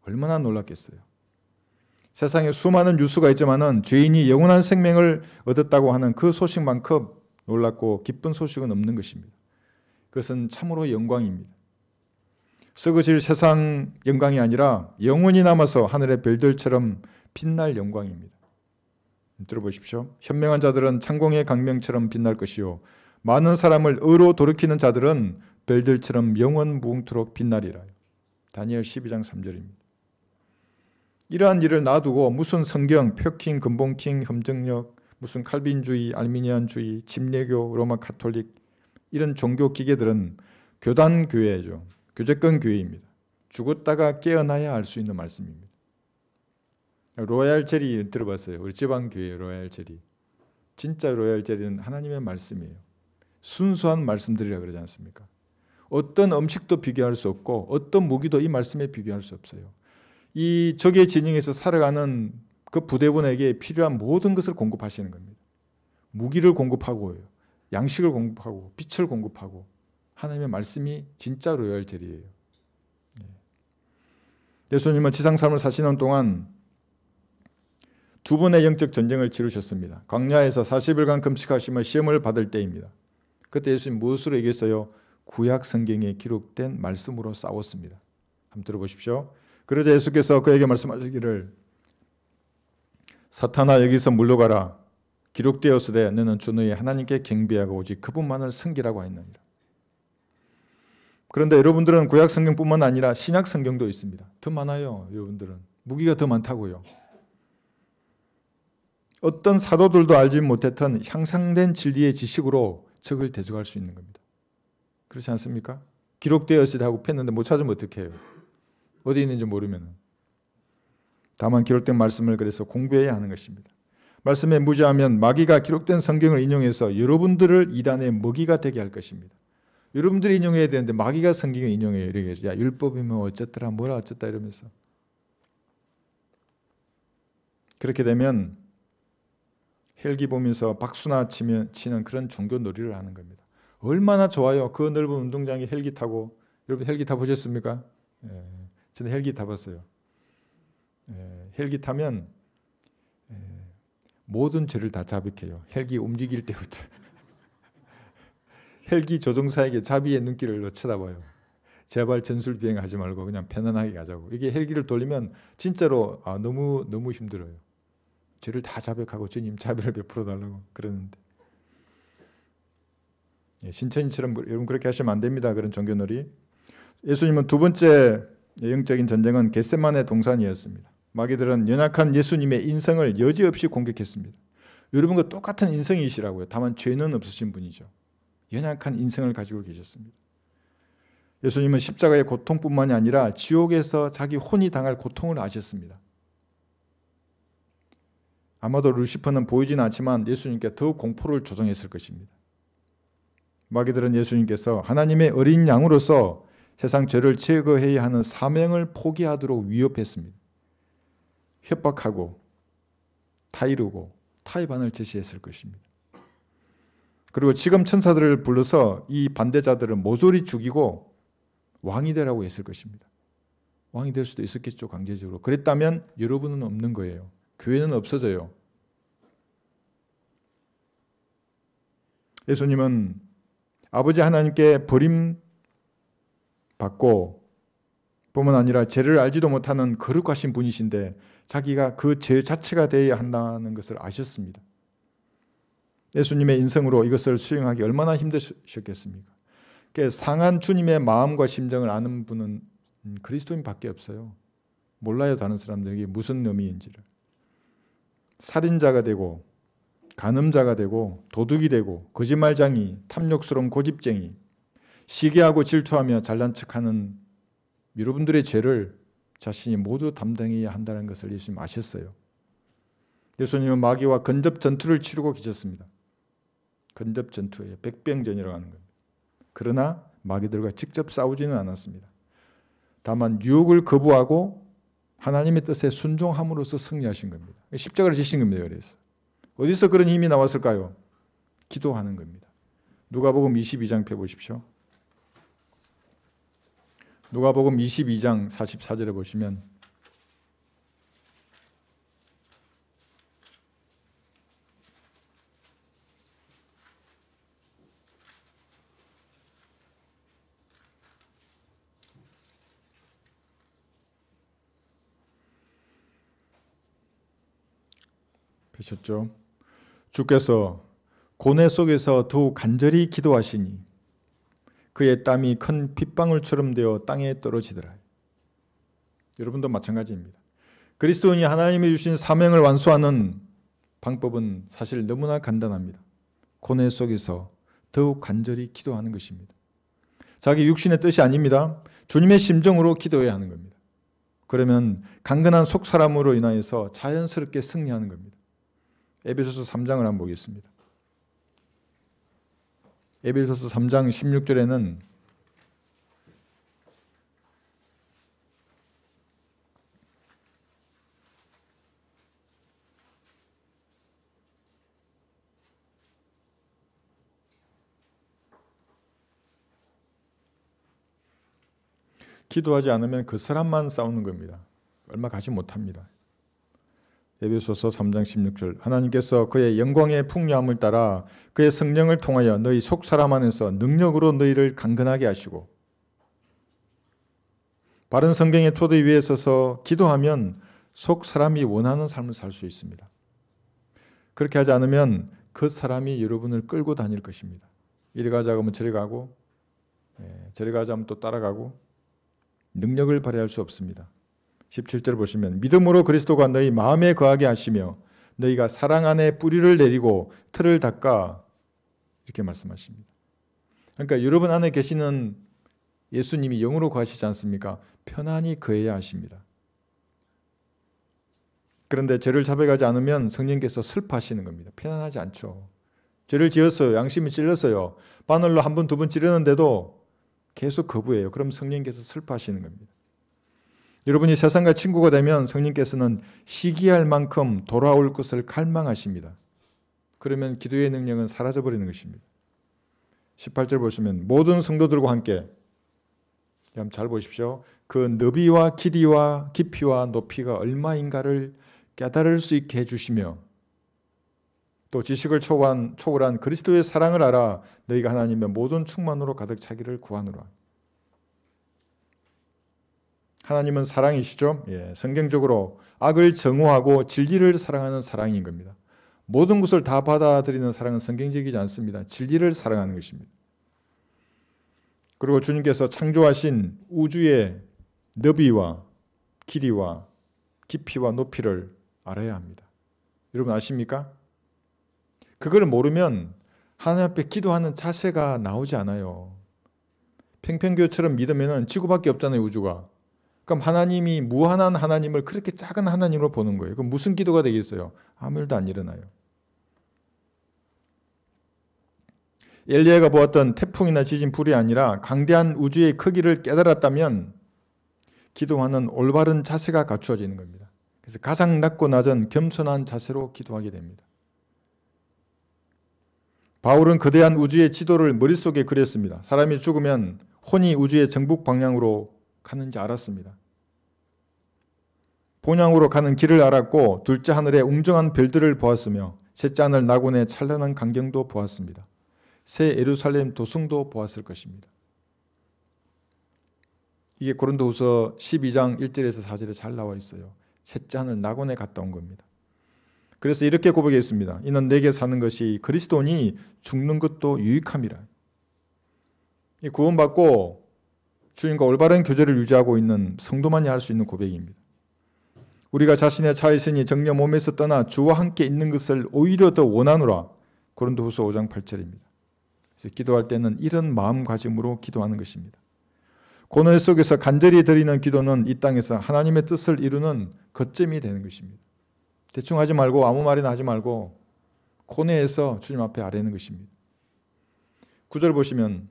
얼마나 놀랐겠어요. 세상에 수많은 뉴스가 있지만은 죄인이 영원한 생명을 얻었다고 하는 그 소식만큼 놀랍고 기쁜 소식은 없는 것입니다. 그것은 참으로 영광입니다. 썩어질 세상 영광이 아니라 영원히 남아서 하늘의 별들처럼 빛날 영광입니다. 들어보십시오. 현명한 자들은 창공의 강명처럼 빛날 것이요. 많은 사람을 의로 돌이키는 자들은 별들처럼 영원 무궁토록 빛나리라. 다니엘 12장 3절입니다. 이러한 일을 놔두고 무슨 성경, 표킹, 금봉킹, 흠정력, 무슨 칼빈주의, 알미니안주의, 침례교, 로마 카톨릭 이런 종교 기계들은 교단 교회죠. 교제권 교회입니다. 죽었다가 깨어나야 알 수 있는 말씀입니다. 로얄 제리 들어봤어요. 우리 지방 교회 로얄 제리. 진짜 로얄 제리는 하나님의 말씀이에요. 순수한 말씀들이라 그러지 않습니까? 어떤 음식도 비교할 수 없고 어떤 무기도 이 말씀에 비교할 수 없어요. 이 적의 진영에서 살아가는 그부대분에게 필요한 모든 것을 공급하시는 겁니다. 무기를 공급하고요. 양식을 공급하고 빛을 공급하고 하나님의 말씀이 진짜 로열 젤이에요. 예수님은 네, 지상 삶을 사시는 동안 두 번의 영적 전쟁을 치르셨습니다. 광야에서 40일간 금식하시며 시험을 받을 때입니다. 그때 예수님 무엇으로 얘기어요 구약 성경에 기록된 말씀으로 싸웠습니다. 한번 들어보십시오. 그러자 예수께서 그에게 말씀하시기를 사탄아 여기서 물러가라. 기록되었으되 너는 주 너희 하나님께 경비하고 오직 그분만을 승기라고 하였느니라. 그런데 여러분들은 구약 성경뿐만 아니라 신약 성경도 있습니다. 더 많아요, 여러분들은. 무기가 더 많다고요. 어떤 사도들도 알지 못했던 향상된 진리의 지식으로 적을 대적할 수 있는 겁니다. 그렇지 않습니까? 기록되었으되 하고 폈는데 못 찾으면 어떡해요? 어디 있는지 모르면 다만 기록된 말씀을 그래서 공부해야 하는 것입니다. 말씀에 무지하면 마귀가 기록된 성경을 인용해서 여러분들을 이단의 먹이가 되게 할 것입니다. 여러분들이 인용해야 되는데 마귀가 성경을 인용해요. 이러겠야 율법이면 어쨌더라 뭐라 어쨌다 이러면서 그렇게 되면 헬기 보면서 박수나 치면, 치는 그런 종교 놀이를 하는 겁니다. 얼마나 좋아요. 그 넓은 운동장에 헬기 타고 여러분 헬기 타보셨습니까? 예. 저는 헬기 타봤어요. 에, 예, 헬기 타면 에, 예, 모든 죄를 다 자백해요. 헬기 움직일 때부터 헬기 조종사에게 자비의 눈길을 쳐다봐요. 제발 전술 비행하지 말고 그냥 편안하게 가자고. 이게 헬기를 돌리면 진짜로 아, 너무 너무 힘들어요. 죄를 다 자백하고 주님 자비를 베풀어 달라고 그러는데 예, 신천인처럼 여러분 그렇게 하시면 안 됩니다. 그런 종교놀이. 예수님은 두 번째 영적인 전쟁은 겟세만의 동산이었습니다. 마귀들은 연약한 예수님의 인성을 여지없이 공격했습니다. 여러분과 똑같은 인성이시라고요. 다만 죄는 없으신 분이죠. 연약한 인성을 가지고 계셨습니다. 예수님은 십자가의 고통뿐만이 아니라 지옥에서 자기 혼이 당할 고통을 아셨습니다. 아마도 루시퍼는 보이진 않지만 예수님께 더욱 공포를 조성했을 것입니다. 마귀들은 예수님께서 하나님의 어린 양으로서 세상 죄를 제거해야 하는 사명을 포기하도록 위협했습니다. 협박하고 타이르고 타이반을 제시했을 것입니다. 그리고 지금 천사들을 불러서 이 반대자들을 모조리 죽이고 왕이 되라고 했을 것입니다. 왕이 될 수도 있었겠죠, 강제적으로. 그랬다면 여러분은 없는 거예요. 교회는 없어져요. 예수님은 아버지 하나님께 버림 받고 뿐만 아니라 죄를 알지도 못하는 거룩하신 분이신데 자기가 그 죄 자체가 되어야 한다는 것을 아셨습니다. 예수님의 인성으로 이것을 수행하기 얼마나 힘드셨겠습니까? 상한 주님의 마음과 심정을 아는 분은 그리스도인밖에 없어요. 몰라요 다른 사람들에게 무슨 의미인지를. 살인자가 되고 간음자가 되고 도둑이 되고 거짓말장이 탐욕스러운 고집쟁이, 시기하고 질투하며 잘난 척하는 여러분들의 죄를 자신이 모두 담당해야 한다는 것을 예수님 아셨어요. 예수님은 마귀와 근접 전투를 치르고 계셨습니다. 근접 전투예요. 백병전이라고 하는 겁니다. 그러나 마귀들과 직접 싸우지는 않았습니다. 다만 유혹을 거부하고 하나님의 뜻에 순종함으로써 승리하신 겁니다. 십자가를 지신 겁니다. 그래서 어디서 그런 힘이 나왔을까요? 기도하는 겁니다. 누가복음 22장 펴 보십시오. 누가복음 22장 44절에 보시면 셨죠 주께서 고뇌 속에서 더욱 간절히 기도하시니 그의 땀이 큰 핏방울처럼 되어 땅에 떨어지더라. 여러분도 마찬가지입니다. 그리스도인이 하나님이 주신 사명을 완수하는 방법은 사실 너무나 간단합니다. 고뇌 속에서 더욱 간절히 기도하는 것입니다. 자기 육신의 뜻이 아닙니다. 주님의 심정으로 기도해야 하는 겁니다. 그러면 강건한 속 사람으로 인하여서 자연스럽게 승리하는 겁니다. 에베소서 3장을 한번 보겠습니다. 에베소서 3장 16절에는 기도하지 않으면 그 사람만 싸우는 겁니다. 얼마 가지 못합니다. 에베소서 3장 16절 하나님께서 그의 영광의 풍요함을 따라 그의 성령을 통하여 너희 속사람 안에서 능력으로 너희를 강건하게 하시고 바른 성경의 토대 위에 서서 기도하면 속사람이 원하는 삶을 살 수 있습니다. 그렇게 하지 않으면 그 사람이 여러분을 끌고 다닐 것입니다. 이리 가자 하면 저리 가고 예, 저리 가자 하면 또 따라가고 능력을 발휘할 수 없습니다. 17절 보시면 믿음으로 그리스도가 너희 마음에 거하게 하시며 너희가 사랑 안에 뿌리를 내리고 틀을 닦아 이렇게 말씀하십니다. 그러니까 여러분 안에 계시는 예수님이 영으로 거하시지 않습니까? 편안히 거해야 하십니다. 그런데 죄를 자백하지 않으면 성령께서 슬퍼하시는 겁니다. 편안하지 않죠. 죄를 지었어요. 양심이 찔렸어요. 바늘로 한 번, 두 번 찌르는데도 계속 거부해요. 그럼 성령께서 슬퍼하시는 겁니다. 여러분이 세상과 친구가 되면 성령께서는 시기할 만큼 돌아올 것을 갈망하십니다. 그러면 기도의 능력은 사라져버리는 것입니다. 18절 보시면 모든 성도들과 함께 잘 보십시오. 그 너비와 길이와 깊이와 높이가 얼마인가를 깨달을 수 있게 해주시며 또 지식을 초월한, 초월한 그리스도의 사랑을 알아 너희가 하나님의 모든 충만으로 가득 차기를 구하노라. 하나님은 사랑이시죠. 예, 성경적으로 악을 정오하고 진리를 사랑하는 사랑인 겁니다. 모든 것을 다 받아들이는 사랑은 성경적이지 않습니다. 진리를 사랑하는 것입니다. 그리고 주님께서 창조하신 우주의 너비와 길이와 깊이와 높이를 알아야 합니다. 여러분 아십니까? 그걸 모르면 하나님 앞에 기도하는 자세가 나오지 않아요. 팽팽교처럼 믿으면 지구밖에 없잖아요, 우주가. 그럼 하나님이 무한한 하나님을 그렇게 작은 하나님으로 보는 거예요. 그럼 무슨 기도가 되겠어요? 아무 일도 안 일어나요. 엘리야가 보았던 태풍이나 지진 불이 아니라 강대한 우주의 크기를 깨달았다면 기도하는 올바른 자세가 갖추어지는 겁니다. 그래서 가장 낮고 낮은 겸손한 자세로 기도하게 됩니다. 바울은 거대한 우주의 지도를 머릿속에 그렸습니다. 사람이 죽으면 혼이 우주의 정북 방향으로 가는지 알았습니다. 본향으로 가는 길을 알았고 둘째 하늘에 웅장한 별들을 보았으며 셋째 하늘 낙원의 찬란한 강경도 보았습니다. 새 예루살렘 도성도 보았을 것입니다. 이게 고린도후서 12장 1절에서 4절에 잘 나와 있어요. 셋째 하늘 낙원에 갔다 온 겁니다. 그래서 이렇게 고백했습니다. 이는 내게 사는 것이 그리스도니 죽는 것도 유익함이라. 구원받고 주님과 올바른 교제를 유지하고 있는 성도만이 할 수 있는 고백입니다. 우리가 자신의 차 있으니 정녀 몸에서 떠나 주와 함께 있는 것을 오히려 더 원하노라. 고린도후서 5장 8절입니다. 그래서 기도할 때는 이런 마음가짐으로 기도하는 것입니다. 고뇌 속에서 간절히 드리는 기도는 이 땅에서 하나님의 뜻을 이루는 거점이 되는 것입니다. 대충 하지 말고 아무 말이나 하지 말고 고뇌에서 주님 앞에 아뢰는 것입니다. 구절 보시면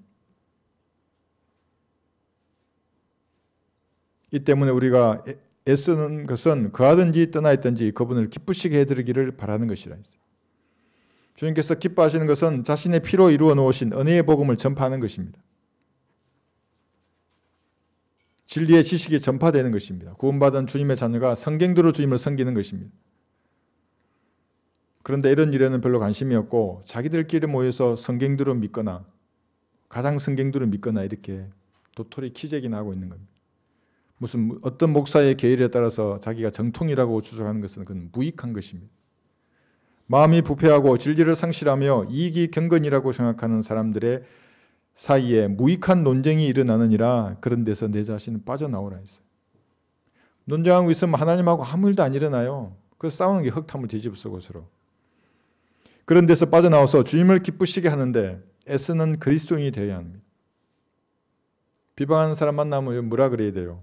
이 때문에 우리가 애쓰는 것은 그하든지 떠나 있든지 그분을 기쁘시게 해드리기를 바라는 것이라 했어요. 주님께서 기뻐하시는 것은 자신의 피로 이루어 놓으신 은혜의 복음을 전파하는 것입니다. 진리의 지식이 전파되는 것입니다. 구원받은 주님의 자녀가 성경대로 주님을 섬기는 것입니다. 그런데 이런 일에는 별로 관심이 없고 자기들끼리 모여서 성경대로 믿거나 가장 성경대로 믿거나 이렇게 도토리 키재기 나고 하 있는 겁니다. 무슨 어떤 목사의 계열에 따라서 자기가 정통이라고 주장하는 것은 그건 무익한 것입니다. 마음이 부패하고 진리를 상실하며 이익이 경건이라고 생각하는 사람들의 사이에 무익한 논쟁이 일어나느니라 그런 데서 내 자신은 빠져나오라 했어요. 논쟁하고 있으면 하나님하고 아무 일도 안 일어나요. 그래서 싸우는 게 흙탕물 뒤집어 쓰고 서로. 그런 데서 빠져나와서 주님을 기쁘시게 하는데 애쓰는 그리스도인이 되어야 합니다. 비방하는 사람 만나면 뭐라 그래야 돼요?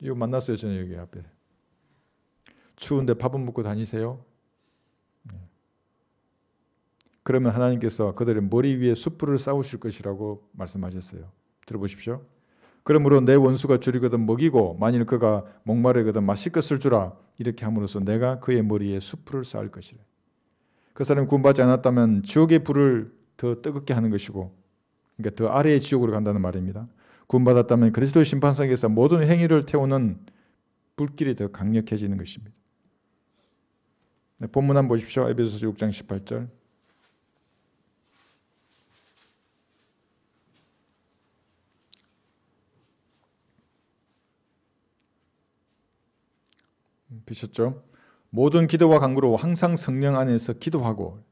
이거 만났어요 저는 여기 앞에. 추운데 밥은 먹고 다니세요? 네. 그러면 하나님께서 그들의 머리 위에 숯불을 쌓으실 것이라고 말씀하셨어요. 들어보십시오. 그러므로 내 원수가 줄이거든 먹이고 만일 그가 목마르거든 마실 것을 주라 이렇게 함으로써 내가 그의 머리에 숯불을 쌓을 것이라. 그 사람이 구원받지 않았다면 지옥의 불을 더 뜨겁게 하는 것이고 그러니까 더 아래의 지옥으로 간다는 말입니다. 구원받았다면 그리스도의 심판상에서 모든 행위를 태우는 불길이 더 강력해지는 것입니다. 네, 본문 한번 보십시오. 에베소서 6장 18절. 음, 보셨죠? 모든 기도와 간구로 항상 성령 안에서 기도하고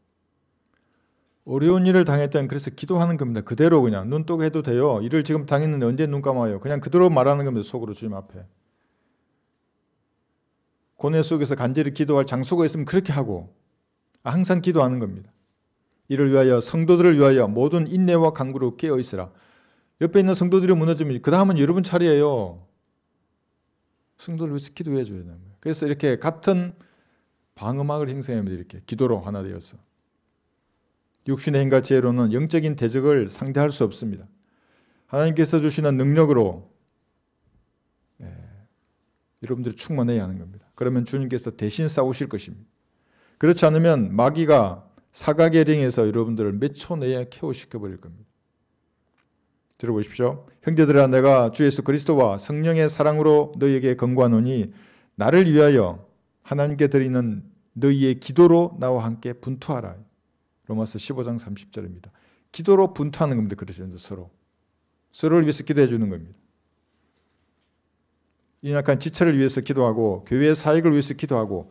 어려운 일을 당했다는 그래서 기도하는 겁니다. 그대로 그냥 눈독 해도 돼요. 일을 지금 당했는데 언제 눈 감아요? 그냥 그대로 말하는 겁니다. 속으로 주님 앞에. 고뇌 속에서 간절히 기도할 장소가 있으면 그렇게 하고 항상 기도하는 겁니다. 이를 위하여 성도들을 위하여 모든 인내와 간구로 깨어 있으라. 옆에 있는 성도들이 무너지면 그 다음은 여러분 차례예요. 성도를 위해서 기도해 줘야 됩니다. 그래서 이렇게 같은 방음막을 형성합니다. 이렇게 기도로 하나 되어서. 육신의 힘과 지혜로는 영적인 대적을 상대할 수 없습니다. 하나님께서 주시는 능력으로 예, 여러분들이 충만해야 하는 겁니다. 그러면 주님께서 대신 싸우실 것입니다. 그렇지 않으면 마귀가 사각의 링에서 여러분들을 몇 초 내에 케어시켜 버릴 겁니다. 들어보십시오. 형제들아 내가 주 예수 그리스도와 성령의 사랑으로 너희에게 권고하노니 나를 위하여 하나님께 드리는 너희의 기도로 나와 함께 분투하라. 로마서 15장 30절입니다. 기도로 분투하는 겁니다. 그리스도인 서로. 서로를 위해서 기도해 주는 겁니다. 연약한 지체를 위해서 기도하고 교회의 사역을 위해서 기도하고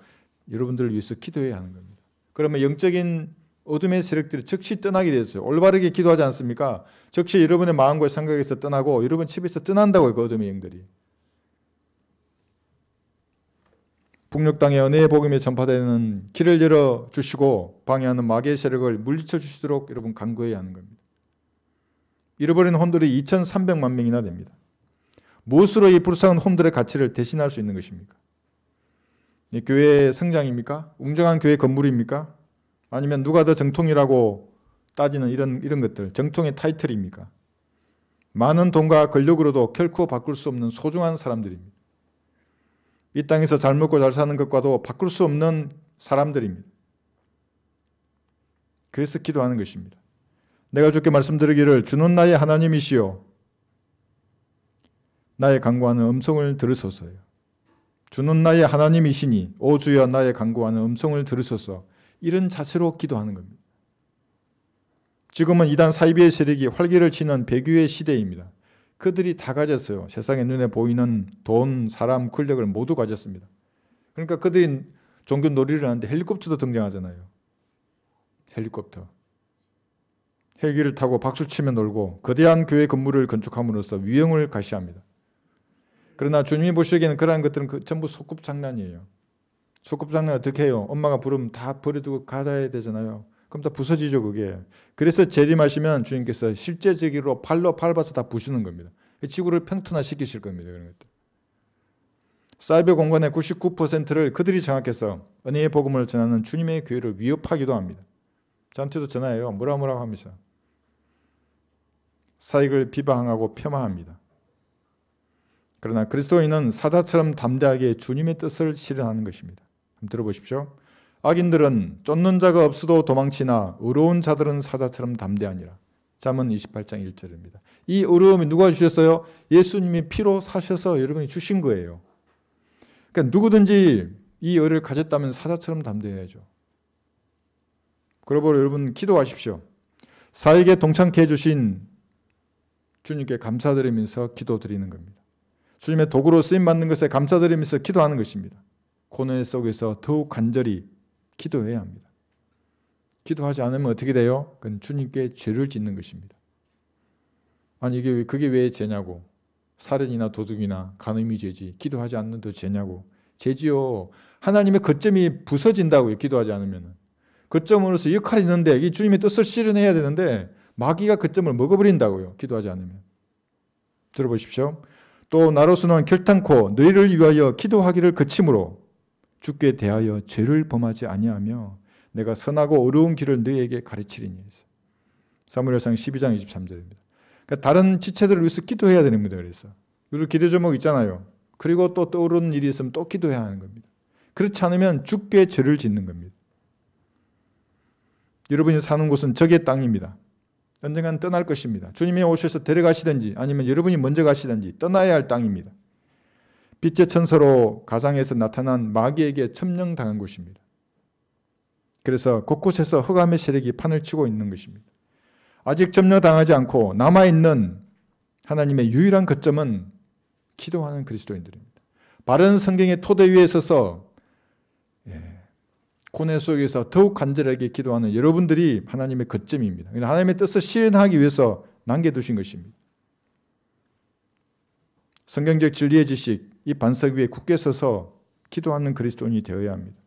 여러분들을 위해서 기도해야 하는 겁니다. 그러면 영적인 어둠의 세력들이 즉시 떠나게 되었어요. 올바르게 기도하지 않습니까? 즉시 여러분의 마음과 생각에서 떠나고 여러분 집에서 떠난다고 그 어둠의 영들이. 북녘 땅에 은혜의 복음이 전파되는 길을 열어 주시고 방해하는 마귀의 세력을 물리쳐 주시도록 여러분 간구해야 하는 겁니다. 잃어버린 혼들이 2,300만 명이나 됩니다. 무엇으로 이 불쌍한 혼들의 가치를 대신할 수 있는 것입니까? 교회의 성장입니까? 웅장한 교회 건물입니까? 아니면 누가 더 정통이라고 따지는 이런, 이런 것들, 정통의 타이틀입니까? 많은 돈과 권력으로도 결코 바꿀 수 없는 소중한 사람들입니다. 이 땅에서 잘 먹고 잘 사는 것과도 바꿀 수 없는 사람들입니다. 그래서 기도하는 것입니다. 내가 주께 말씀드리기를 주는 나의 하나님이시요 나의 간구하는 음성을 들으소서요. 주는 나의 하나님이시니 오 주여 나의 간구하는 음성을 들으소서 이런 자세로 기도하는 겁니다. 지금은 이단 사이비의 세력이 활기를 치는 배교의 시대입니다. 그들이 다 가졌어요. 세상의 눈에 보이는 돈, 사람, 권력을 모두 가졌습니다. 그러니까 그들이 종교 놀이를 하는데 헬리콥터도 등장하잖아요. 헬리콥터. 헬기를 타고 박수치며 놀고 거대한 교회 건물을 건축함으로써 위용을 가시합니다. 그러나 주님이 보시기에는 그러한 것들은 그 전부 소꿉장난이에요. 소꿉장난 어떻게 해요? 엄마가 부르면 다 버려두고 가야 되잖아요. 그럼 다 부서지죠, 그게. 그래서 재림하시면 주님께서 실제적으로 팔로 밟아서 다 부수는 겁니다. 그 지구를 평탄화시키실 겁니다. 이런 것들. 사이버 공간의 99%를 그들이 장악해서 은혜의 복음을 전하는 주님의 교회를 위협하기도 합니다. 잠시도 전화해요. 뭐라뭐라 하면서. 사익을 비방하고 폄하합니다. 그러나 그리스도인은 사자처럼 담대하게 주님의 뜻을 실현하는 것입니다. 한번 들어보십시오. 악인들은 쫓는 자가 없어도 도망치나 의로운 자들은 사자처럼 담대하니라. 잠언 28장 1절입니다. 이 의로움이 누가 주셨어요? 예수님이 피로 사셔서 여러분이 주신 거예요. 그러니까 누구든지 이 의를 가졌다면 사자처럼 담대해야죠. 그러므로 여러분 기도하십시오. 사에 동참케 해주신 주님께 감사드리면서 기도드리는 겁니다. 주님의 도구로 쓰임 받는 것에 감사드리면서 기도하는 것입니다. 고난 속에서 더욱 간절히 기도해야 합니다. 기도하지 않으면 어떻게 돼요? 그건 주님께 죄를 짓는 것입니다. 아니 이게 왜, 그게 왜 죄냐고 살인이나 도둑이나 간음이 죄지 기도하지 않는도 죄냐고 죄지요. 하나님의 거점이 부서진다고요. 기도하지 않으면 거점으로서 역할이 있는데 이 주님의 뜻을 실현해야 되는데 마귀가 거점을 먹어버린다고요. 기도하지 않으면 들어보십시오. 또 나로서는 결탄코 너희를 위하여 기도하기를 거침으로 주께 대하여 죄를 범하지 아니하며 내가 선하고 어려운 길을 너에게 가르치리니 해서 사무엘상 12장 23절입니다. 그러니까 다른 지체들을 위해서 기도해야 되는 겁니다. 그래서 요즘 기도 제목 있잖아요. 그리고 또 떠오르는 일이 있으면 또 기도해야 하는 겁니다. 그렇지 않으면 죽게 죄를 짓는 겁니다. 여러분이 사는 곳은 적의 땅입니다. 언젠간 떠날 것입니다. 주님이 오셔서 데려가시든지 아니면 여러분이 먼저 가시든지 떠나야 할 땅입니다. 빛의 천사로 가상에서 나타난 마귀에게 점령당한 것입니다. 그래서 곳곳에서 흑암의 세력이 판을 치고 있는 것입니다. 아직 점령당하지 않고 남아있는 하나님의 유일한 거점은 기도하는 그리스도인들입니다. 바른 성경의 토대 위에 서서 예, 고뇌 속에서 더욱 간절하게 기도하는 여러분들이 하나님의 거점입니다. 그러니까 하나님의 뜻을 실현하기 위해서 남겨두신 것입니다. 성경적 진리의 지식, 이 반석 위에 굳게 서서 기도하는 그리스도인이 되어야 합니다.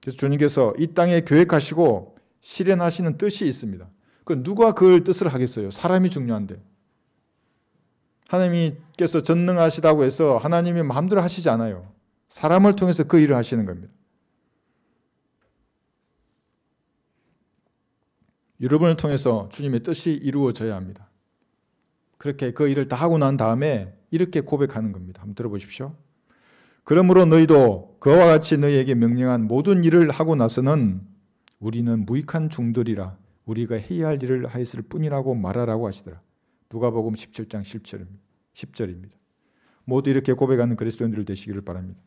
그래서 주님께서 이 땅에 교획하시고 실현하시는 뜻이 있습니다. 그 누가 그걸 뜻을 하겠어요? 사람이 중요한데. 하나님께서 전능하시다고 해서 하나님이 마음대로 하시지 않아요. 사람을 통해서 그 일을 하시는 겁니다. 여러분을 통해서 주님의 뜻이 이루어져야 합니다. 그렇게 그 일을 다 하고 난 다음에 이렇게 고백하는 겁니다. 한번 들어보십시오. 그러므로 너희도 그와 같이 너희에게 명령한 모든 일을 하고 나서는 우리는 무익한 중들이라 우리가 해야 할 일을 하였을 뿐이라고 말하라고 하시더라. 누가복음 17장 10절입니다. 모두 이렇게 고백하는 그리스도인들 되시기를 바랍니다.